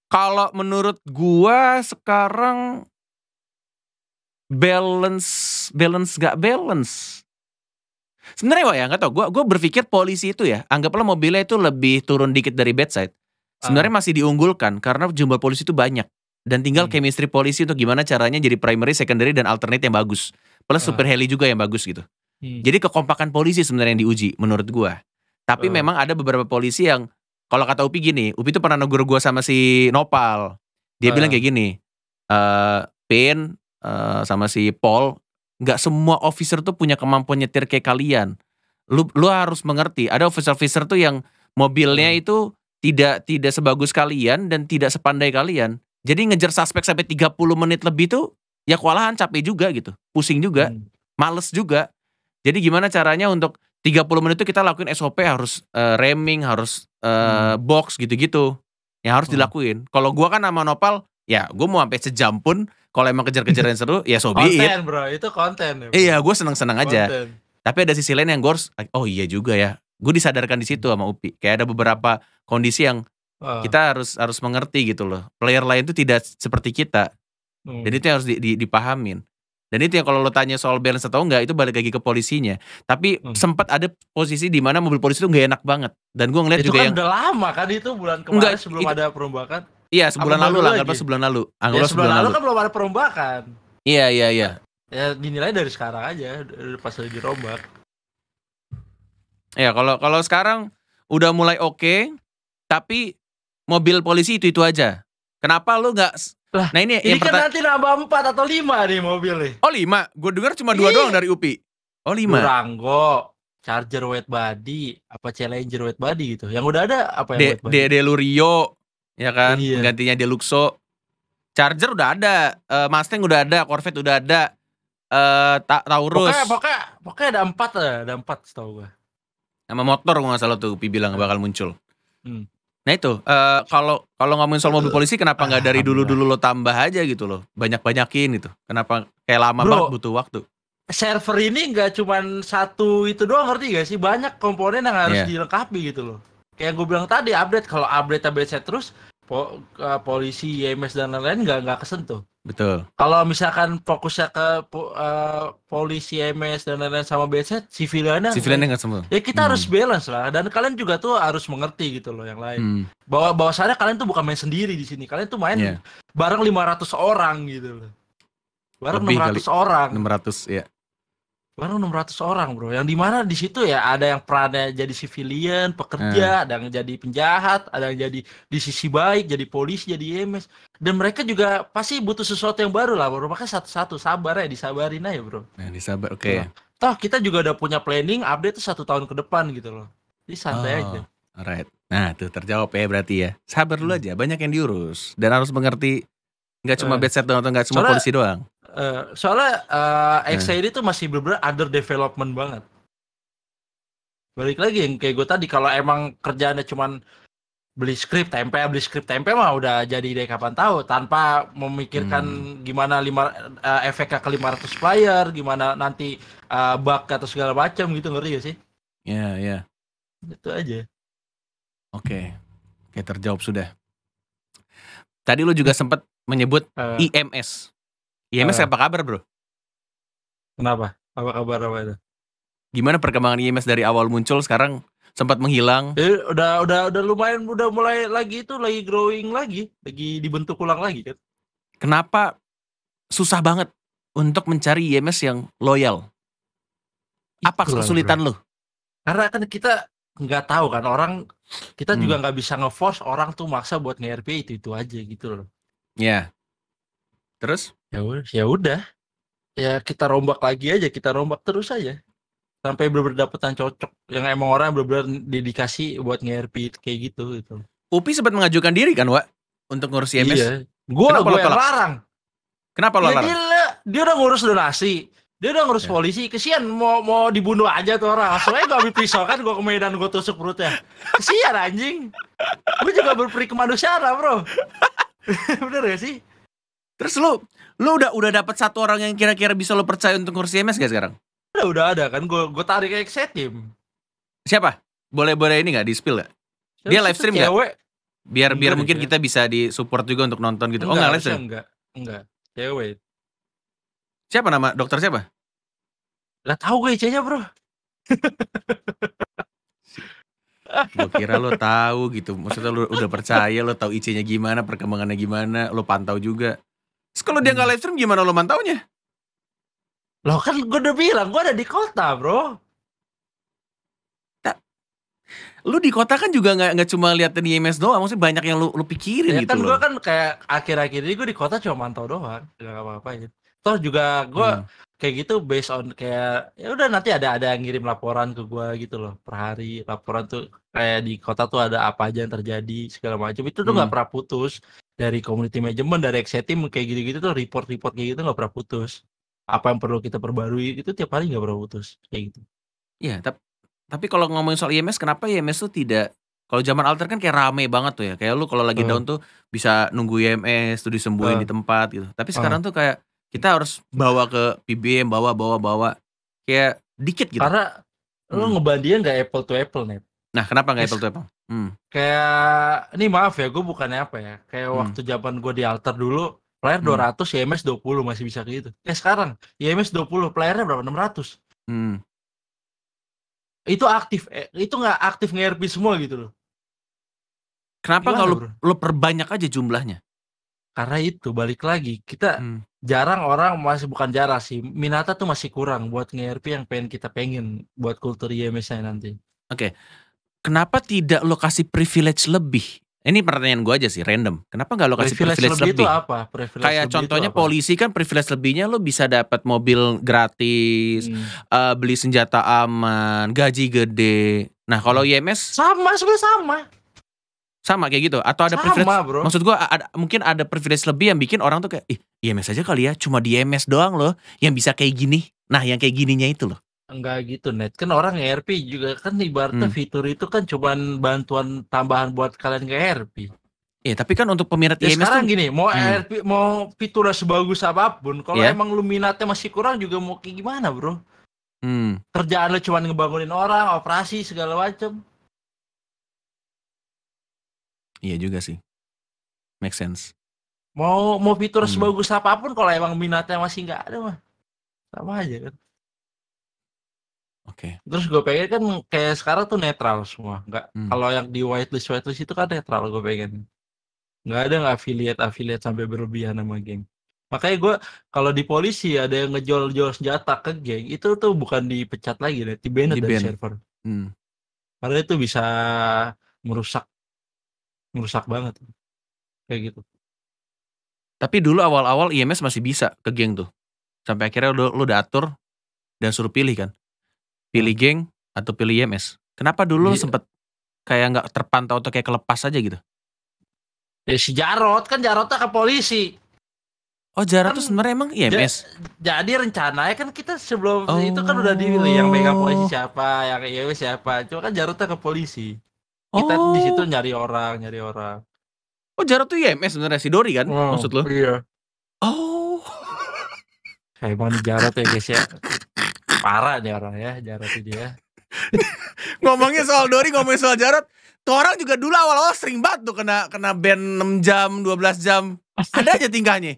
Kalau menurut gua sekarang balance balance gak balance. Sebenarnya ya nggak tau. Gua gue berpikir polisi itu ya anggaplah mobilnya itu lebih turun dikit dari bedside. Sebenarnya uh. masih diunggulkan karena jumlah polisi itu banyak dan tinggal hmm. chemistry polisi untuk gimana caranya jadi primary, secondary dan alternate yang bagus. Plus uh. super heli juga yang bagus gitu. Hmm. Jadi kekompakan polisi sebenarnya yang diuji menurut gua. Tapi uh. memang ada beberapa polisi yang kalau kata Upi gini, Upi tuh pernah negur gue sama si Nopal. Dia uh. bilang kayak gini, uh, Pin uh, sama si Paul, nggak semua officer tuh punya kemampuan nyetir kayak kalian. Lu lu harus mengerti. Ada officer-officer tuh yang mobilnya hmm. itu tidak tidak sebagus kalian dan tidak sepandai kalian. Jadi ngejar suspek sampai 30 menit lebih tuh ya kewalahan capek juga gitu. Pusing juga, hmm. males juga. Jadi gimana caranya untuk 30 menit itu kita lakuin SOP harus uh, ramming, harus uh, hmm. box gitu-gitu. Yang harus hmm. dilakuin. Kalau gua kan sama Nopal, ya gua mau sampai sejam pun kalau emang kejar-kejaran [laughs] seru ya so be Konten iya. bro, itu konten. Ya, bro. Iya, gua seneng-seneng aja. Tapi ada sisi lain yang gue harus, oh iya juga ya. Gue disadarkan di situ sama Upi. Kayak ada beberapa kondisi yang uh. kita harus harus mengerti gitu loh. Player lain itu tidak seperti kita. Hmm. Jadi itu yang harus di, di, dipahamin. Dan itu yang kalau lo tanya soal balance atau enggak itu balik lagi ke polisinya. Tapi hmm. sempat ada posisi di mana mobil polisi itu nggak enak banget. Dan gue ngeliat itu juga kan yang udah lama kan itu bulan kemarin enggak, sebelum itu, ada perombakan. Iya sebulan lalu lah, anggaplah sebulan lalu. Anggaplah ah, ya, sebulan, sebulan lalu kan belum ada perombakan. Iya iya iya. Ya dinilai dari sekarang aja pas lagi dirombak. Ya kalau kalau sekarang udah mulai oke, okay, tapi mobil polisi itu itu aja. Kenapa lu nggak lah, nah ini, ini yang kan pertanya- nanti nambah 4 atau 5 nih mobilnya. Oh 5? Gue dengar cuma dua doang dari UPI. Oh 5. Durango, Charger wet body, apa Challenger wet body gitu. Yang udah ada apa yang De, wet body? De, Delurio, ya kan? Iya. Gantinya Deluxo. Charger udah ada, uh, Mustang udah ada, Corvette udah ada. Eh uh, Taurus. Pokoknya, pokoknya, pokoknya ada empat eh, ada 4 setahu gue. Nama motor gue nggak salah tuh, UPI bilang bakal muncul. Hmm. Nah itu eh, kalau uh, kalau ngomongin soal mobil polisi kenapa nggak dari dulu dulu lo tambah aja gitu loh banyak banyakin gitu kenapa kayak lama Bro, banget butuh waktu server ini nggak cuma satu itu doang ngerti gak sih banyak komponen yang harus yeah. dilengkapi gitu loh kayak gue bilang tadi update kalau update update terus po, uh, polisi, YMS dan lain-lain nggak nggak kesentuh. Betul. Kalau misalkan fokusnya ke uh, polisi, MS dan lain-lain sama BZ, civilannya civilannya nggak semua. Ya kita hmm. harus balance lah. Dan kalian juga tuh harus mengerti gitu loh yang lain. Hmm. Bahwa bahwasannya kalian tuh bukan main sendiri di sini. Kalian tuh main yeah. bareng 500 orang gitu loh. Bareng Lebih 600 kali. orang. 600 ya baru 600 orang bro yang dimana di situ ya ada yang perannya jadi civilian pekerja hmm. ada yang jadi penjahat ada yang jadi di sisi baik jadi polisi jadi EMS dan mereka juga pasti butuh sesuatu yang baru lah bro makanya satu-satu sabar ya disabarin aja bro nah disabar oke okay. Iya. toh kita juga udah punya planning update tuh satu tahun ke depan gitu loh jadi santai oh, aja alright nah tuh terjawab ya berarti ya sabar dulu hmm. aja banyak yang diurus dan harus mengerti nggak cuma uh, eh. bedset doang atau nggak cuma polisi doang Eh, soalnya uh, XID itu masih bener-bener under development banget. Balik lagi yang kayak gue tadi kalau emang kerjaannya cuman beli script tempe beli script tempe mah udah jadi dari kapan tahu tanpa memikirkan hmm. gimana lima uh, efeknya ke 500 player gimana nanti uh, bug atau segala macam gitu ngeri ya sih ya yeah, ya yeah. itu aja oke okay. oke okay, terjawab sudah tadi lu juga sempat menyebut uh, IMS IMS iya, uh, eh. apa kabar, Bro? Kenapa? Apa kabar apa itu? Gimana perkembangan IMS dari awal muncul sekarang sempat menghilang? Eh, udah udah udah lumayan udah mulai lagi itu lagi growing lagi, lagi dibentuk ulang lagi kan. Kenapa susah banget untuk mencari IMS yang loyal? Apa Itulah, kesulitan Bro. Karena kan kita nggak tahu kan orang kita Hmm. juga nggak bisa ngeforce orang tuh maksa buat nge rp itu itu aja gitu loh. Ya, Terus? Ya ya udah. Ya kita rombak lagi aja, kita rombak terus aja. Sampai benar-benar dapetan cocok yang emang orang benar-benar dedikasi buat nge-RP kayak gitu gitu. Upi sempat mengajukan diri kan, Wak? Untuk ngurus IMS. Iya. Gua lo yang larang. Kenapa lo ya, larang? Dia, dia udah ngurus donasi. Dia udah ngurus ya. polisi, kesian mau mau dibunuh aja tuh orang. Soalnya gua gue ambil pisau kan, gue ke Medan, gue tusuk perutnya. Kesian anjing. Gue juga berperi kemanusiaan, bro. [laughs] Bener gak sih? Terus lu lu udah udah dapat satu orang yang kira-kira bisa lu percaya untuk kursi MS gak sekarang? Udah udah ada kan gua gua tarik ke Exetim. Siapa? Boleh boleh ini nggak di spill gak? Dia live stream gak? Biar enggak biar mungkin kita bisa di support juga untuk nonton gitu. Oh, enggak, oh nggak live stream? Enggak enggak. Cewek. Siapa nama dokter siapa? Lah tahu gue IC-nya bro. gue kira lo tahu gitu maksudnya lo udah percaya lo tahu ic gimana perkembangannya gimana lo pantau juga Terus kalau dia hmm. nggak live stream gimana lo mantaunya? Lo kan gue udah bilang, gue ada di kota bro. lu di kota kan juga nggak nggak cuma lihat di IMS doang, maksudnya banyak yang lu lu pikirin ya, gitu. Kan gue kan kayak akhir-akhir ini gue di kota cuma mantau doang, nggak apa-apa ya. Terus juga gue hmm. kayak gitu based on kayak ya udah nanti ada ada yang ngirim laporan ke gue gitu loh per hari laporan tuh kayak di kota tuh ada apa aja yang terjadi segala macam itu tuh nggak hmm. pernah putus dari community management dari team kayak gitu-gitu tuh report-report kayak gitu nggak pernah putus apa yang perlu kita perbarui itu tiap hari nggak pernah putus kayak gitu iya tapi tapi kalau ngomongin soal IMS kenapa IMS tuh tidak kalau zaman alter kan kayak rame banget tuh ya kayak lu kalau lagi uh. down tuh bisa nunggu IMS tuh disembuhin uh. di tempat gitu tapi sekarang uh. tuh kayak kita harus bawa ke PBM bawa bawa bawa kayak dikit gitu karena hmm. lu ngebandingin nggak apple to apple nih nah kenapa nggak apple to apple Hmm. Kayak ini maaf ya, gue bukannya apa ya. Kayak hmm. waktu zaman gue di altar dulu, player hmm. 200, YMS 20 masih bisa gitu. Eh sekarang YMS 20, playernya berapa? 600. Hmm. Itu aktif, eh, itu nggak aktif nge-RP semua gitu loh. Kenapa kalau lo, perbanyak aja jumlahnya? Karena itu balik lagi kita hmm. jarang orang masih bukan jarang sih minata tuh masih kurang buat nge-RP yang pengen kita pengen buat kultur YMS nanti. Oke. Okay kenapa tidak lo kasih privilege lebih? Ini pertanyaan gue aja sih, random. Kenapa nggak lo kasih privilege, privilege lebih? lebih? Itu apa? Privilege Kayak lebih contohnya itu apa? polisi kan privilege lebihnya lo bisa dapat mobil gratis, hmm. uh, beli senjata aman, gaji gede. Nah kalau IMS hmm. sama, sebenarnya sama. Sama kayak gitu atau ada sama, privilege? Bro. Maksud gue ada, mungkin ada privilege lebih yang bikin orang tuh kayak, ih IMS aja kali ya, cuma di IMS doang loh yang bisa kayak gini. Nah yang kayak gininya itu loh. Enggak gitu, Net. Kan orang ERP juga kan ibaratnya Hmm. fitur itu kan cuman bantuan tambahan buat kalian ke ERP. Iya, tapi kan untuk peminat Ya sekarang tuh, gini, mau Hmm. ERP, mau fiturnya sebagus apapun, kalau yeah. emang lu minatnya masih kurang juga mau kayak gimana, Bro? hmm, Kerjaan lu cuman ngebangunin orang, operasi segala macem. iya juga sih. Make sense. Mau mau fitur Hmm. sebagus apapun kalau emang minatnya masih nggak ada mah sama aja kan. Oke. Okay. Terus gue pengen kan kayak sekarang tuh netral semua. Nggak hmm. kalau yang di whitelist whitelist itu kan netral gue pengen. Nggak ada nggak affiliate affiliate sampai berlebihan sama geng. Makanya gue kalau di polisi ada yang ngejual-jual senjata ke geng itu tuh bukan dipecat lagi deh, di dari server. Hmm. Karena itu bisa merusak merusak banget. Kayak gitu. Tapi dulu awal-awal IMS masih bisa ke geng tuh. Sampai akhirnya lu, lo udah atur dan suruh pilih kan pilih iya. geng atau pilih YMS? Kenapa dulu yeah. sempet kayak nggak terpantau atau kayak kelepas aja gitu? Ya si Jarot kan Jarot ke polisi. Oh Jarot kan, tuh sebenarnya emang YMS. jadi rencananya kan kita sebelum oh. itu kan udah dipilih oh. yang mega polisi siapa, yang YMS siapa. Cuma kan Jarot ke polisi. Kita oh. di situ nyari orang, nyari orang. Oh Jarot tuh YMS sebenarnya si Dori kan oh, maksud lo? Iya. Oh. [laughs] Kayak mana Jarot ya guys ya parah nih orang ya Jarot ini ya [laughs] Ngomongnya soal Dori ngomongin soal Jarot tuh orang juga dulu awal-awal sering banget tuh kena kena band 6 jam 12 jam ada aja tingkahnya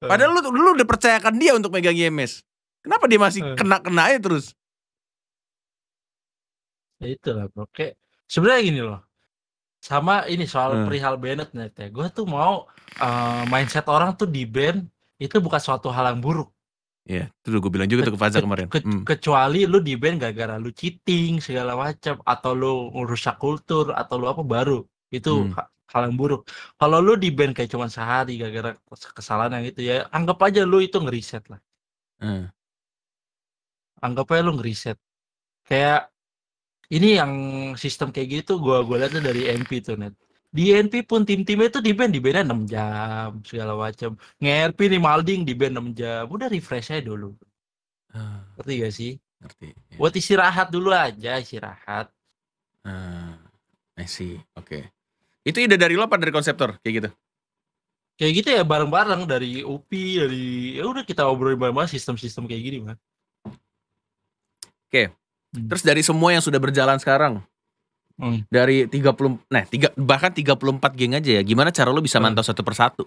padahal lu dulu udah percayakan dia untuk megang IMS kenapa dia masih kena-kena aja terus ya itulah bro kayak sebenarnya gini loh sama ini soal hmm. perihal Bennett nih, gue tuh mau uh, mindset orang tuh di band itu bukan suatu hal yang buruk Iya, itu gue bilang juga ke, tuh ke Faza kemarin. Ke, hmm. Kecuali lu di band gara-gara lu cheating segala macam atau lu merusak kultur atau lu apa baru itu hmm. hal yang buruk. Kalau lu di band kayak cuma sehari gara-gara kesalahan yang itu ya anggap aja lu itu ngeriset lah. Hmm. Anggap aja lu ngeriset. Kayak ini yang sistem kayak gitu gua gua lihat dari MP tuh net di NP pun tim-timnya itu di band di band 6 jam segala macam ngerp nih Malding di band 6 jam udah refresh aja dulu ah. ngerti gak sih ngerti ya. buat istirahat dulu aja istirahat hmm, I see oke okay. itu ide dari lo apa dari konseptor kayak gitu kayak gitu ya bareng-bareng dari UP dari ya udah kita obrolin bareng-bareng sistem-sistem kayak gini mah oke okay. hmm. terus dari semua yang sudah berjalan sekarang hmm. dari 30 nah tiga bahkan 34 geng aja ya gimana cara lo bisa mantau hmm. satu persatu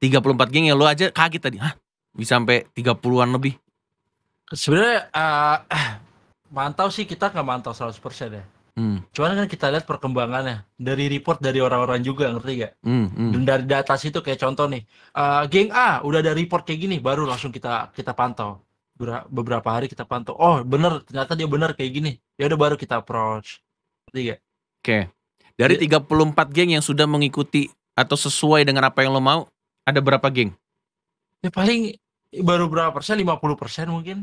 34 geng yang lo aja kaget tadi hah bisa sampai 30-an lebih sebenarnya uh, mantau sih kita nggak mantau 100% ya Hmm. Cuman kan kita lihat perkembangannya dari report dari orang-orang juga ngerti gak? Hmm, hmm. Dan dari data situ kayak contoh nih, uh, geng A udah ada report kayak gini, baru langsung kita kita pantau beberapa hari kita pantau. Oh bener ternyata dia bener kayak gini. Ya udah baru kita approach. Iya. Tiga. Oke. Okay. Dari 34 geng yang sudah mengikuti atau sesuai dengan apa yang lo mau, ada berapa geng? Ya paling baru berapa persen? 50 persen mungkin.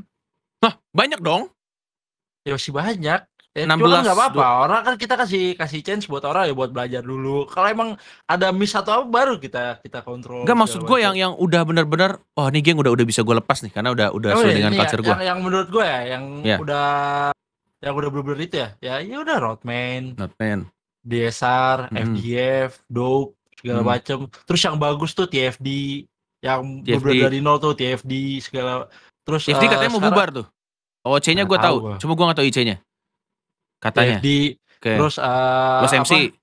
Hah, banyak dong. Ya masih banyak. Ya, 16 enggak nggak apa-apa. Orang kan kita kasih kasih chance buat orang ya buat belajar dulu. Kalau emang ada miss atau apa baru kita kita kontrol. Enggak maksud gue yang yang udah benar-benar oh ini geng udah udah bisa gue lepas nih karena udah udah oh, sesuai iya, ya, dengan iya, culture gue. Yang, yang menurut gue ya yang yeah. udah yang udah bener-bener itu ya ya ya udah Rodman Rodman DSR mm -hmm. FDF Dope segala mm -hmm. macem terus yang bagus tuh TFD yang TFD. bener dari nol tuh TFD segala terus TFD uh, eh, katanya sekarang, mau bubar tuh OC-nya gue tahu, tahu cuma gue gak tahu IC-nya katanya TFD okay. terus uh, Los MC apa?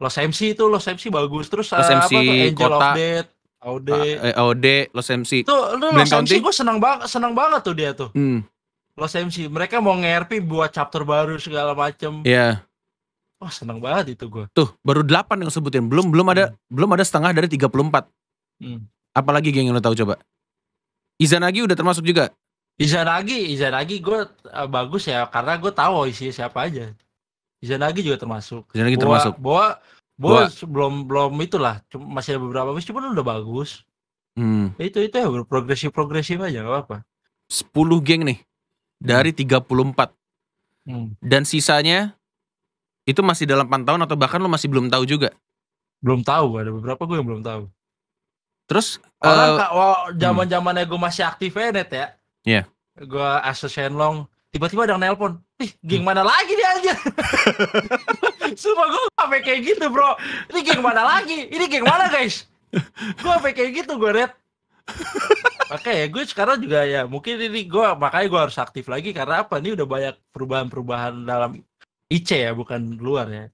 Los MC itu Los MC bagus terus Los uh, eh, MC, apa tuh Angel Kota. of Death Aude, Aude, Los MC. Tuh, lu Los MC gue senang banget, senang banget tuh dia tuh. Hmm. Los MC. Mereka mau nge buat chapter baru segala macem. Iya. Yeah. Wah, oh, seneng banget itu gue. Tuh, baru 8 yang sebutin. Belum belum ada hmm. belum ada setengah dari 34. Hmm. Apalagi geng yang lo tahu coba? Izanagi udah termasuk juga. Izanagi, Izanagi gue uh, bagus ya karena gue tahu isi siapa aja. Izanagi juga termasuk. Izanagi Boa, termasuk. Bawa bawa Boa. belum belum itulah, masih ada beberapa bis, cuma udah bagus. Hmm. Itu itu ya progresif progresif aja gak apa-apa. geng nih dari 34. Hmm. hmm. Dan sisanya itu masih dalam pantauan atau bahkan lo masih belum tahu juga? Belum tahu, ada beberapa gue yang belum tahu. Terus orang uh, zaman zamannya hmm. gue masih aktif ya net ya. Iya. Yeah. Gue asus Shenlong, tiba-tiba ada yang nelpon. Ih, geng hmm. mana lagi dia aja? Semua gue sampai kayak gitu bro. Ini geng mana lagi? Ini geng mana guys? gue sampai kayak gitu gue net. Oke Makanya ya, gue sekarang juga ya mungkin ini gue makanya gue harus aktif lagi karena apa nih udah banyak perubahan-perubahan dalam IC ya bukan luar ya.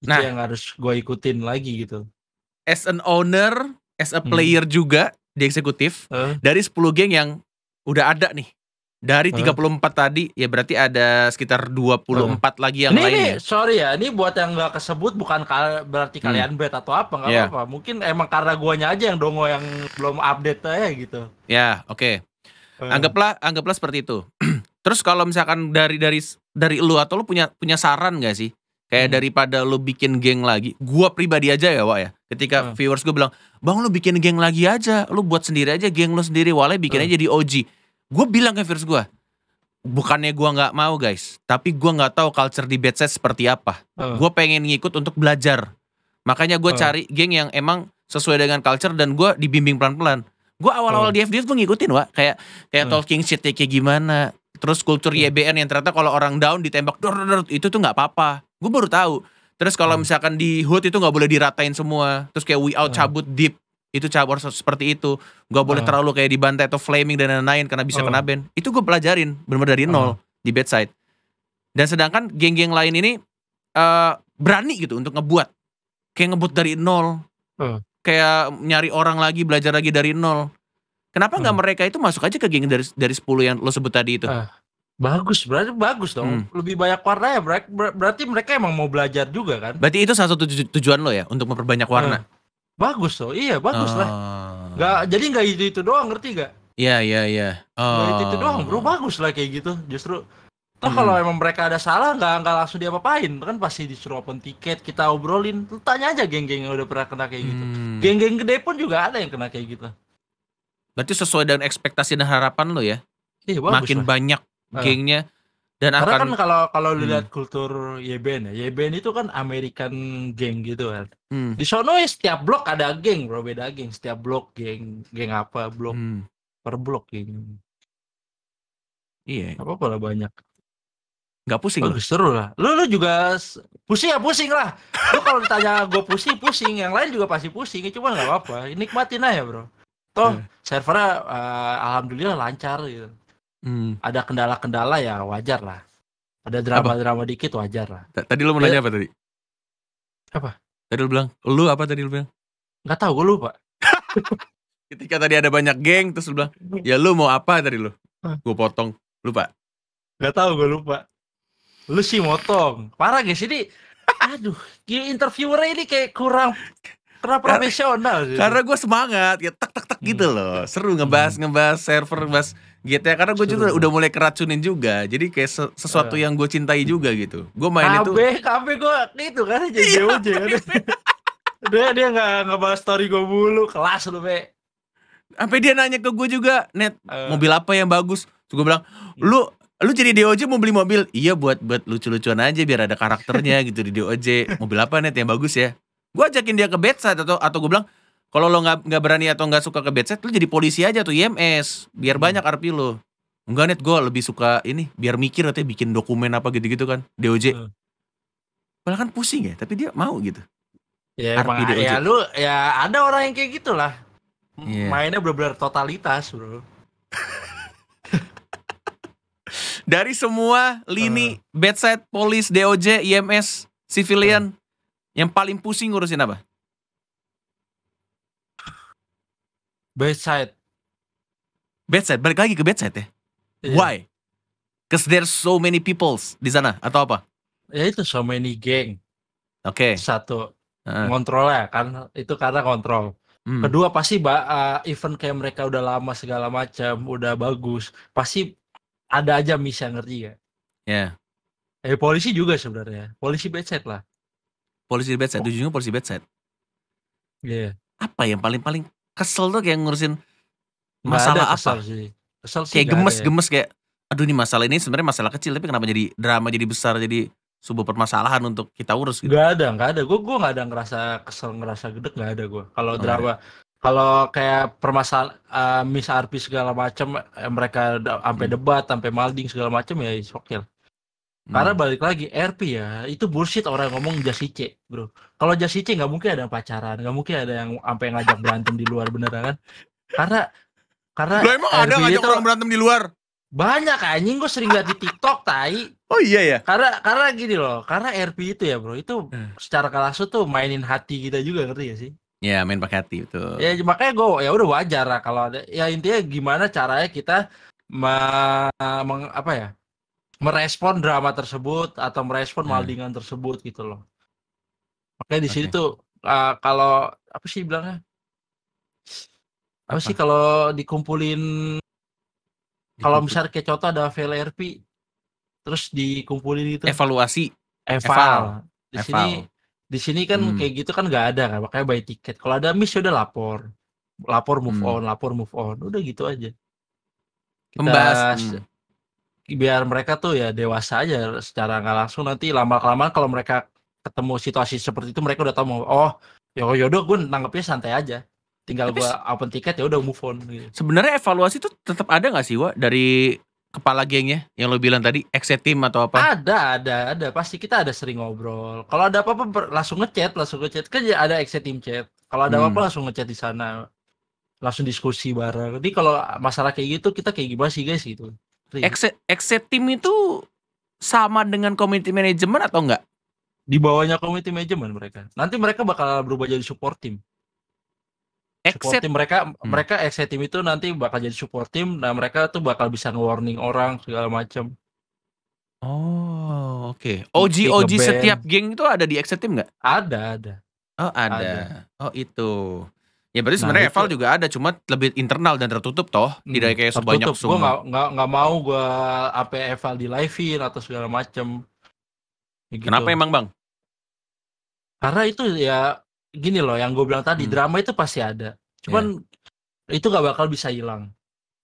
IC nah yang harus gue ikutin lagi gitu. As an owner, as a hmm. player hmm. juga di eksekutif uh. dari 10 geng yang udah ada nih dari 34 empat tadi ya berarti ada sekitar 24 hmm. lagi yang ini, lain. Ini ya? sorry ya, ini buat yang nggak kesebut bukan kal berarti hmm. kalian bet atau apa nggak yeah. apa-apa. Mungkin emang karena guanya aja yang dongo yang belum update aja gitu. Ya, yeah, oke. Okay. Eh. Hmm. Anggaplah anggaplah seperti itu. [clears throat] Terus kalau misalkan dari dari dari lu atau lu punya punya saran gak sih? Kayak hmm. daripada lu bikin geng lagi. Gua pribadi aja ya, Wak ya. Ketika hmm. viewers gue bilang, "Bang, lu bikin geng lagi aja. Lu buat sendiri aja geng lu sendiri, wale bikin hmm. aja di OG." Gue bilang ke virus gue, bukannya gue nggak mau guys, tapi gue nggak tahu culture di bed seperti apa. Uh. Gue pengen ngikut untuk belajar. Makanya gue uh. cari geng yang emang sesuai dengan culture dan gue dibimbing pelan-pelan. Gue awal-awal uh. di FDF tuh ngikutin wa kayak kayak uh. talking shit kayak gimana. Terus kultur uh. YBN yang ternyata kalau orang down ditembak dor, dor, dor itu tuh nggak apa-apa. Gue baru tahu. Terus kalau misalkan di hood itu nggak boleh diratain semua. Terus kayak we out cabut deep itu cabur seperti itu gak boleh ah. terlalu kayak dibantai atau flaming dan lain-lain karena bisa uh. kena ban itu gue pelajarin benar dari nol uh. di bedside dan sedangkan geng-geng lain ini uh, berani gitu untuk ngebuat kayak ngebut dari nol uh. kayak nyari orang lagi belajar lagi dari nol kenapa nggak uh. mereka itu masuk aja ke geng dari dari 10 yang lo sebut tadi itu uh. Bagus, berarti bagus dong. Hmm. Lebih banyak warna ya, berarti mereka emang mau belajar juga kan? Berarti itu salah satu tujuan lo ya, untuk memperbanyak warna. Hmm Bagus loh, iya bagus lah. Oh. Nggak, jadi nggak itu itu doang, ngerti gak Iya iya iya. itu itu oh. doang, bro bagus lah kayak gitu. Justru Toh hmm. kalau emang mereka ada salah nggak nggak langsung dia apain kan pasti disuruh open tiket kita obrolin Lu tanya aja geng-geng yang udah pernah kena kayak gitu geng hmm. geng-geng gede pun juga ada yang kena kayak gitu berarti sesuai dengan ekspektasi dan harapan lo ya iya, bagus makin lah. banyak ah. gengnya uh dan Karena akan kan kalau kalau hmm. lihat kultur YBN ya YBN itu kan American geng gitu kan hmm. di sono ya setiap blok ada geng bro beda geng setiap blok geng geng apa blok hmm. per blok geng iya apa kalau banyak nggak pusing Bagus, seru lah lu lu juga pusing ya pusing lah lu kalau ditanya gue pusing pusing yang lain juga pasti pusing cuma nggak apa-apa nikmatin aja bro toh hmm. servernya uh, alhamdulillah lancar gitu Hmm. Ada kendala-kendala ya wajar lah. Ada drama-drama dikit wajar lah. tadi lu mau nanya eh. apa tadi? Apa? Tadi lu bilang, lu apa tadi lu bilang? Gak tau, gue lupa. [laughs] Ketika tadi ada banyak geng, terus lu bilang, ya lu mau apa tadi lu? Gue potong, lupa. Gak tau, gue lupa. Lu sih motong. Parah guys, ini aduh, kayak interviewer ini kayak kurang [laughs] Karena profesional karena, Karena gue semangat, ya tak tak tak gitu hmm. loh. Seru ngebahas ngebahas server, ngebahas gitu ya karena gue juga udah mulai keracunin juga jadi kayak sesuatu iya. yang gue cintai juga gitu gue main itu kafe kafe gue itu kan jadi iya, JOJ kan. [laughs] dia dia nggak nggak bahas story gue mulu kelas lu be sampai dia nanya ke gue juga net eh. mobil apa yang bagus Terus gue bilang hmm. lu lu jadi DOJ mau beli mobil iya buat buat lucu-lucuan aja biar ada karakternya [laughs] gitu di DOJ mobil apa net yang bagus ya gue ajakin dia ke bedside atau atau gue bilang kalau lo nggak nggak berani atau nggak suka ke bedset, lo jadi polisi aja tuh IMS, biar hmm. banyak RP lo. Enggak net gue lebih suka ini biar mikir nanti bikin dokumen apa gitu-gitu kan DOJ. Hmm. Padahal kan pusing ya, tapi dia mau gitu. Ya, RP emang, DOJ. ya lu ya ada orang yang kayak gitulah. Yeah. Mainnya benar-benar totalitas, Bro. [laughs] Dari semua lini uh. Hmm. bedset, polis, DOJ, IMS, civilian hmm. yang paling pusing ngurusin apa? Bedside. Bedside, balik lagi ke bedside ya. Yeah. Why? Cause there's so many peoples di sana atau apa? Ya itu so many gang. Oke. Okay. Satu uh. ya, kan itu karena kontrol. Hmm. Kedua pasti bah, eh, uh, event kayak mereka udah lama segala macam, udah bagus, pasti ada aja misi yang ngerti ya. Ya. Yeah. Eh polisi juga sebenarnya, polisi bedside lah. Polisi bedside, tujuannya polisi bedside. Iya. Yeah. Apa yang paling-paling kesel tuh kayak ngurusin masalah kesel apa sih. Kesel sih kayak gemes ya. gemes kayak aduh ini masalah ini sebenarnya masalah kecil tapi kenapa jadi drama jadi besar jadi sebuah permasalahan untuk kita urus gitu. Gak ada, gak ada. Gue gue gak ada ngerasa kesel, ngerasa gede gak ada gue. Kalau okay. drama, kalau kayak permasalahan uh, eh, Miss segala macam, eh, mereka sampai hmm. debat, sampai malding segala macam ya, oke Hmm. Karena balik lagi RP ya, itu bullshit orang ngomong jasice, bro. Kalau jasice nggak mungkin ada pacaran, nggak mungkin ada yang sampai ngajak berantem di luar beneran kan? Karena karena lo emang RP ada ngajak orang berantem di luar? Banyak anjing gue sering lihat di TikTok tai. Oh iya ya. Karena karena gini loh, karena RP itu ya, bro, itu hmm. secara langsung tuh mainin hati kita juga ngerti ya sih? Ya main pakai hati itu. Ya makanya gue ya udah wajar lah kalau ada ya intinya gimana caranya kita me, meng, apa ya merespon drama tersebut atau merespon malingan hmm. maldingan tersebut gitu loh. Makanya di okay. sini tuh uh, kalau apa sih bilangnya? Apa, apa? sih kalau dikumpulin kalau misalnya kayak contoh ada VLRP terus dikumpulin itu evaluasi eval. Di eval. sini di sini kan hmm. kayak gitu kan nggak ada kan makanya buy tiket. Kalau ada miss ya udah lapor. Lapor move hmm. on, lapor move on. Udah gitu aja. Kita Pembahasan. Hmm biar mereka tuh ya dewasa aja secara nggak langsung nanti lama kelamaan kalau mereka ketemu situasi seperti itu mereka udah tahu mau oh ya yaudah gue nanggepnya santai aja tinggal gue open tiket ya udah move on gitu. sebenarnya evaluasi tuh tetap ada nggak sih wa dari kepala gengnya yang lo bilang tadi exit team atau apa ada ada ada pasti kita ada sering ngobrol kalau ada apa-apa langsung ngechat langsung ngechat kan ya ada exit team chat kalau ada apa apa-apa hmm. langsung ngechat di sana langsung diskusi bareng. Jadi kalau masalah kayak gitu kita kayak gimana sih guys gitu. Exit, iya. exit team itu sama dengan community management atau enggak? Di bawahnya community management mereka. Nanti mereka bakal berubah jadi support team. Exit support team mereka hmm. mereka exit team itu nanti bakal jadi support team nah mereka tuh bakal bisa nge-warning orang segala macam. Oh, oke. Okay. OG OG setiap geng itu ada di exit team enggak? Ada, ada. Oh, ada. ada. Oh, itu. Ya berarti nah, sebenarnya nah, Eval juga ada, cuma lebih internal dan tertutup toh, hmm, tidak kayak tertutup. sebanyak Zoom. Gue nggak nggak mau gue apa Eval di livein atau segala macem. Ya, gitu. Kenapa emang bang? Karena itu ya gini loh, yang gue bilang tadi hmm. drama itu pasti ada, cuman yeah. itu nggak bakal bisa hilang.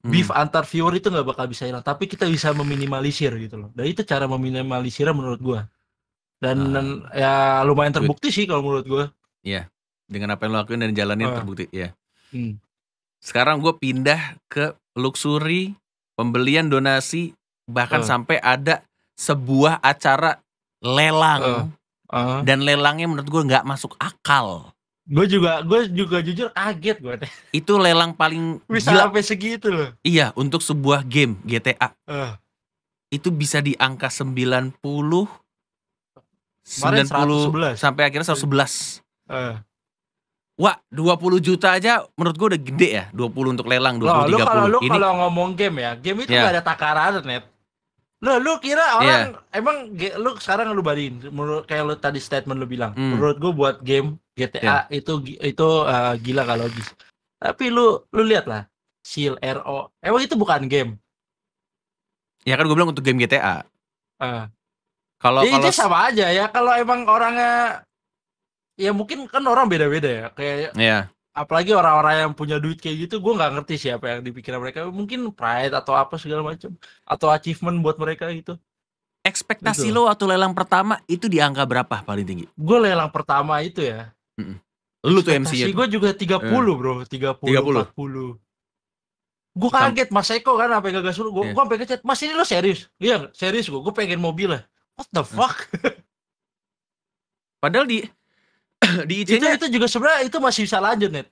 Hmm. Beef antar viewer itu nggak bakal bisa hilang, tapi kita bisa meminimalisir gitu loh. Dan itu cara meminimalisir menurut gue. Dan, hmm. ya lumayan terbukti Good. sih kalau menurut gue. Iya. Yeah dengan apa yang lo lakuin dan jalanin uh. terbukti ya hmm. sekarang gue pindah ke luxury pembelian donasi bahkan uh. sampai ada sebuah acara lelang uh. Uh. dan lelangnya menurut gue nggak masuk akal gue juga gue juga jujur kaget gue itu lelang paling bisa gila. sampai segitu loh iya untuk sebuah game GTA uh. itu bisa di angka sembilan puluh sembilan puluh sampai akhirnya 111 uh. Wah, 20 juta aja menurut gua udah gede ya. 20 untuk lelang, 20 Loh, 30. Lu kalau Lo Ini... kalau ngomong game ya, game itu yeah. gak ada takaran, net. Lo, lu kira orang yeah. emang lu sekarang lu bandingin menurut kayak lu tadi statement lu bilang. Mm. Menurut gua buat game GTA yeah. itu itu uh, gila kalau logis. Tapi lu lu lihat lah, Seal RO. Emang itu bukan game. Ya kan gue bilang untuk game GTA. Uh. Eh. Kalau ya, kalau sama aja ya kalau emang orangnya ya mungkin kan orang beda-beda ya kayak yeah. apalagi orang-orang yang punya duit kayak gitu gue nggak ngerti siapa yang dipikiran mereka mungkin pride atau apa segala macam atau achievement buat mereka gitu ekspektasi gitu. lo waktu lelang pertama itu di angka berapa paling tinggi gue lelang pertama itu ya mm -mm. lu tuh MC gue juga 30 puluh eh. bro 30, 30. puluh gue kaget Mas Eko kan apa yang suruh gue yeah. gue sampai ngechat Mas ini lo serius iya serius gue gue pengen mobil lah what the eh. fuck [laughs] Padahal di di IC itu, itu juga sebenarnya itu masih bisa lanjut net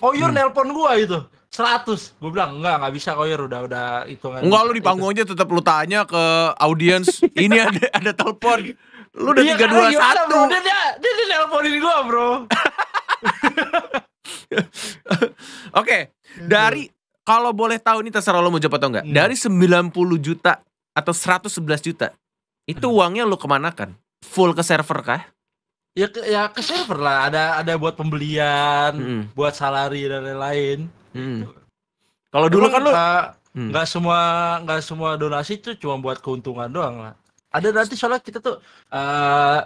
koyor hmm. nelpon gua itu 100 gua bilang enggak nggak bisa koyor udah udah hitungan enggak lu di panggung aja tetap lu tanya ke audiens [laughs] ini ada ada telepon lu udah iya, tiga dua iya, iya, satu dia dia dia nelponin gua bro [laughs] oke okay. dari kalau boleh tahu ini terserah lo mau jawab atau enggak hmm. dari 90 juta atau 111 juta itu hmm. uangnya lo kemanakan full ke server kah ya ya ke server lah ada ada buat pembelian hmm. buat salari dan lain-lain hmm. kalau dulu kan lu nggak hmm. semua nggak semua donasi itu cuma buat keuntungan doang lah ada nanti soalnya kita tuh uh,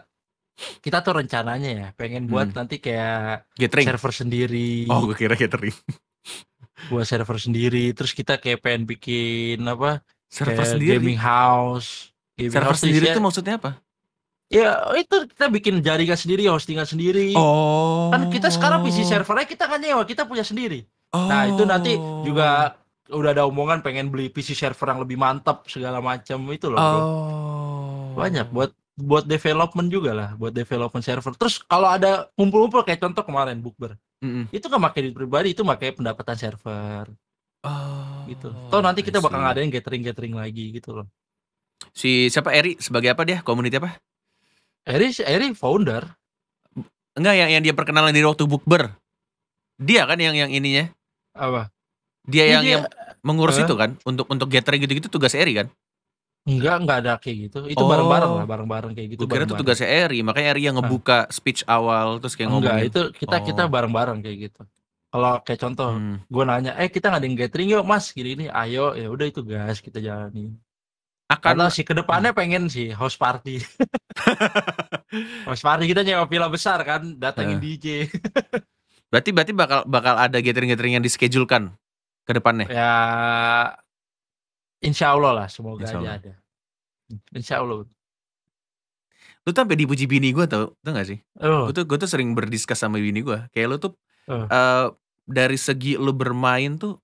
kita tuh rencananya ya pengen buat hmm. nanti kayak gathering. server sendiri oh gue kira gathering [laughs] buat server sendiri terus kita kayak pengen bikin apa server sendiri gaming house gaming server house sendiri itu maksudnya apa Ya itu kita bikin jaringan sendiri, hostingan sendiri. Oh. Kan kita sekarang PC oh. servernya kita kan nyewa, kita punya sendiri. Oh. Nah itu nanti juga oh. udah ada omongan pengen beli PC server yang lebih mantap segala macam itu loh. Oh. Banyak buat buat development juga lah, buat development server. Terus kalau ada kumpul-kumpul kayak contoh kemarin Bookber, mm -hmm. itu kan pakai di pribadi, itu pakai pendapatan server. Oh. Gitu. Toh nanti kita bakal ngadain gathering-gathering lagi gitu loh. Si siapa Eri sebagai apa dia? Community apa? Eri Eri founder. Enggak yang yang dia perkenalan di waktu bukber. Dia kan yang yang ininya. Apa? Dia yang dia, yang mengurus uh, itu kan untuk untuk gathering gitu-gitu tugas Eri kan? Enggak, enggak ada kayak gitu. Itu bareng-bareng oh. lah, bareng-bareng kayak gitu. Gue kira itu tugasnya Eri, makanya Eri yang ngebuka ah. speech awal terus kayak ngomong. Enggak, itu kita oh. kita bareng-bareng kayak gitu. Kalau kayak contoh, hmm. gue nanya, eh kita ngadain gathering yuk mas, gini ini, ayo ya udah itu guys, kita jalanin akan Karena sih kedepannya pengen sih house party [laughs] house party kita nyewa villa besar kan datangin uh. Eh. DJ berarti berarti bakal bakal ada gathering gathering yang dischedulekan kedepannya. ya insya Allah lah semoga insya Allah. aja ada insya Allah lu tuh sampai dipuji bini gue tau tau gak sih oh. gue tuh gue tuh sering berdiskus sama bini gue kayak lu tuh uh. uh, dari segi lu bermain tuh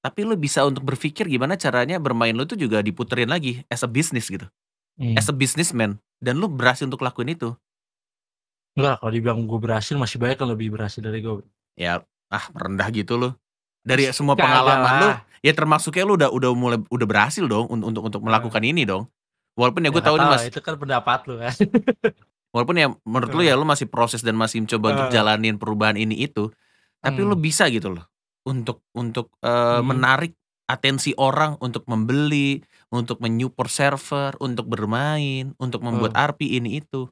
tapi lu bisa untuk berpikir gimana caranya bermain lu tuh juga diputerin lagi as a business gitu hmm. as a businessman dan lu berhasil untuk lakuin itu enggak kalau dibilang gue berhasil masih banyak yang lebih berhasil dari gue ya ah rendah gitu lu dari semua pengalaman lah. lu ya termasuknya lu udah udah mulai udah berhasil dong untuk untuk untuk melakukan nah. ini dong walaupun ya gue ya, tahu nih mas itu kan pendapat lu kan [laughs] walaupun ya menurut lo lu ya nah. lu masih proses dan masih mencoba untuk nah. jalanin perubahan ini itu tapi hmm. lu bisa gitu loh untuk untuk uh, hmm. menarik atensi orang untuk membeli, untuk menyupport server, untuk bermain, untuk membuat oh. RP ini itu.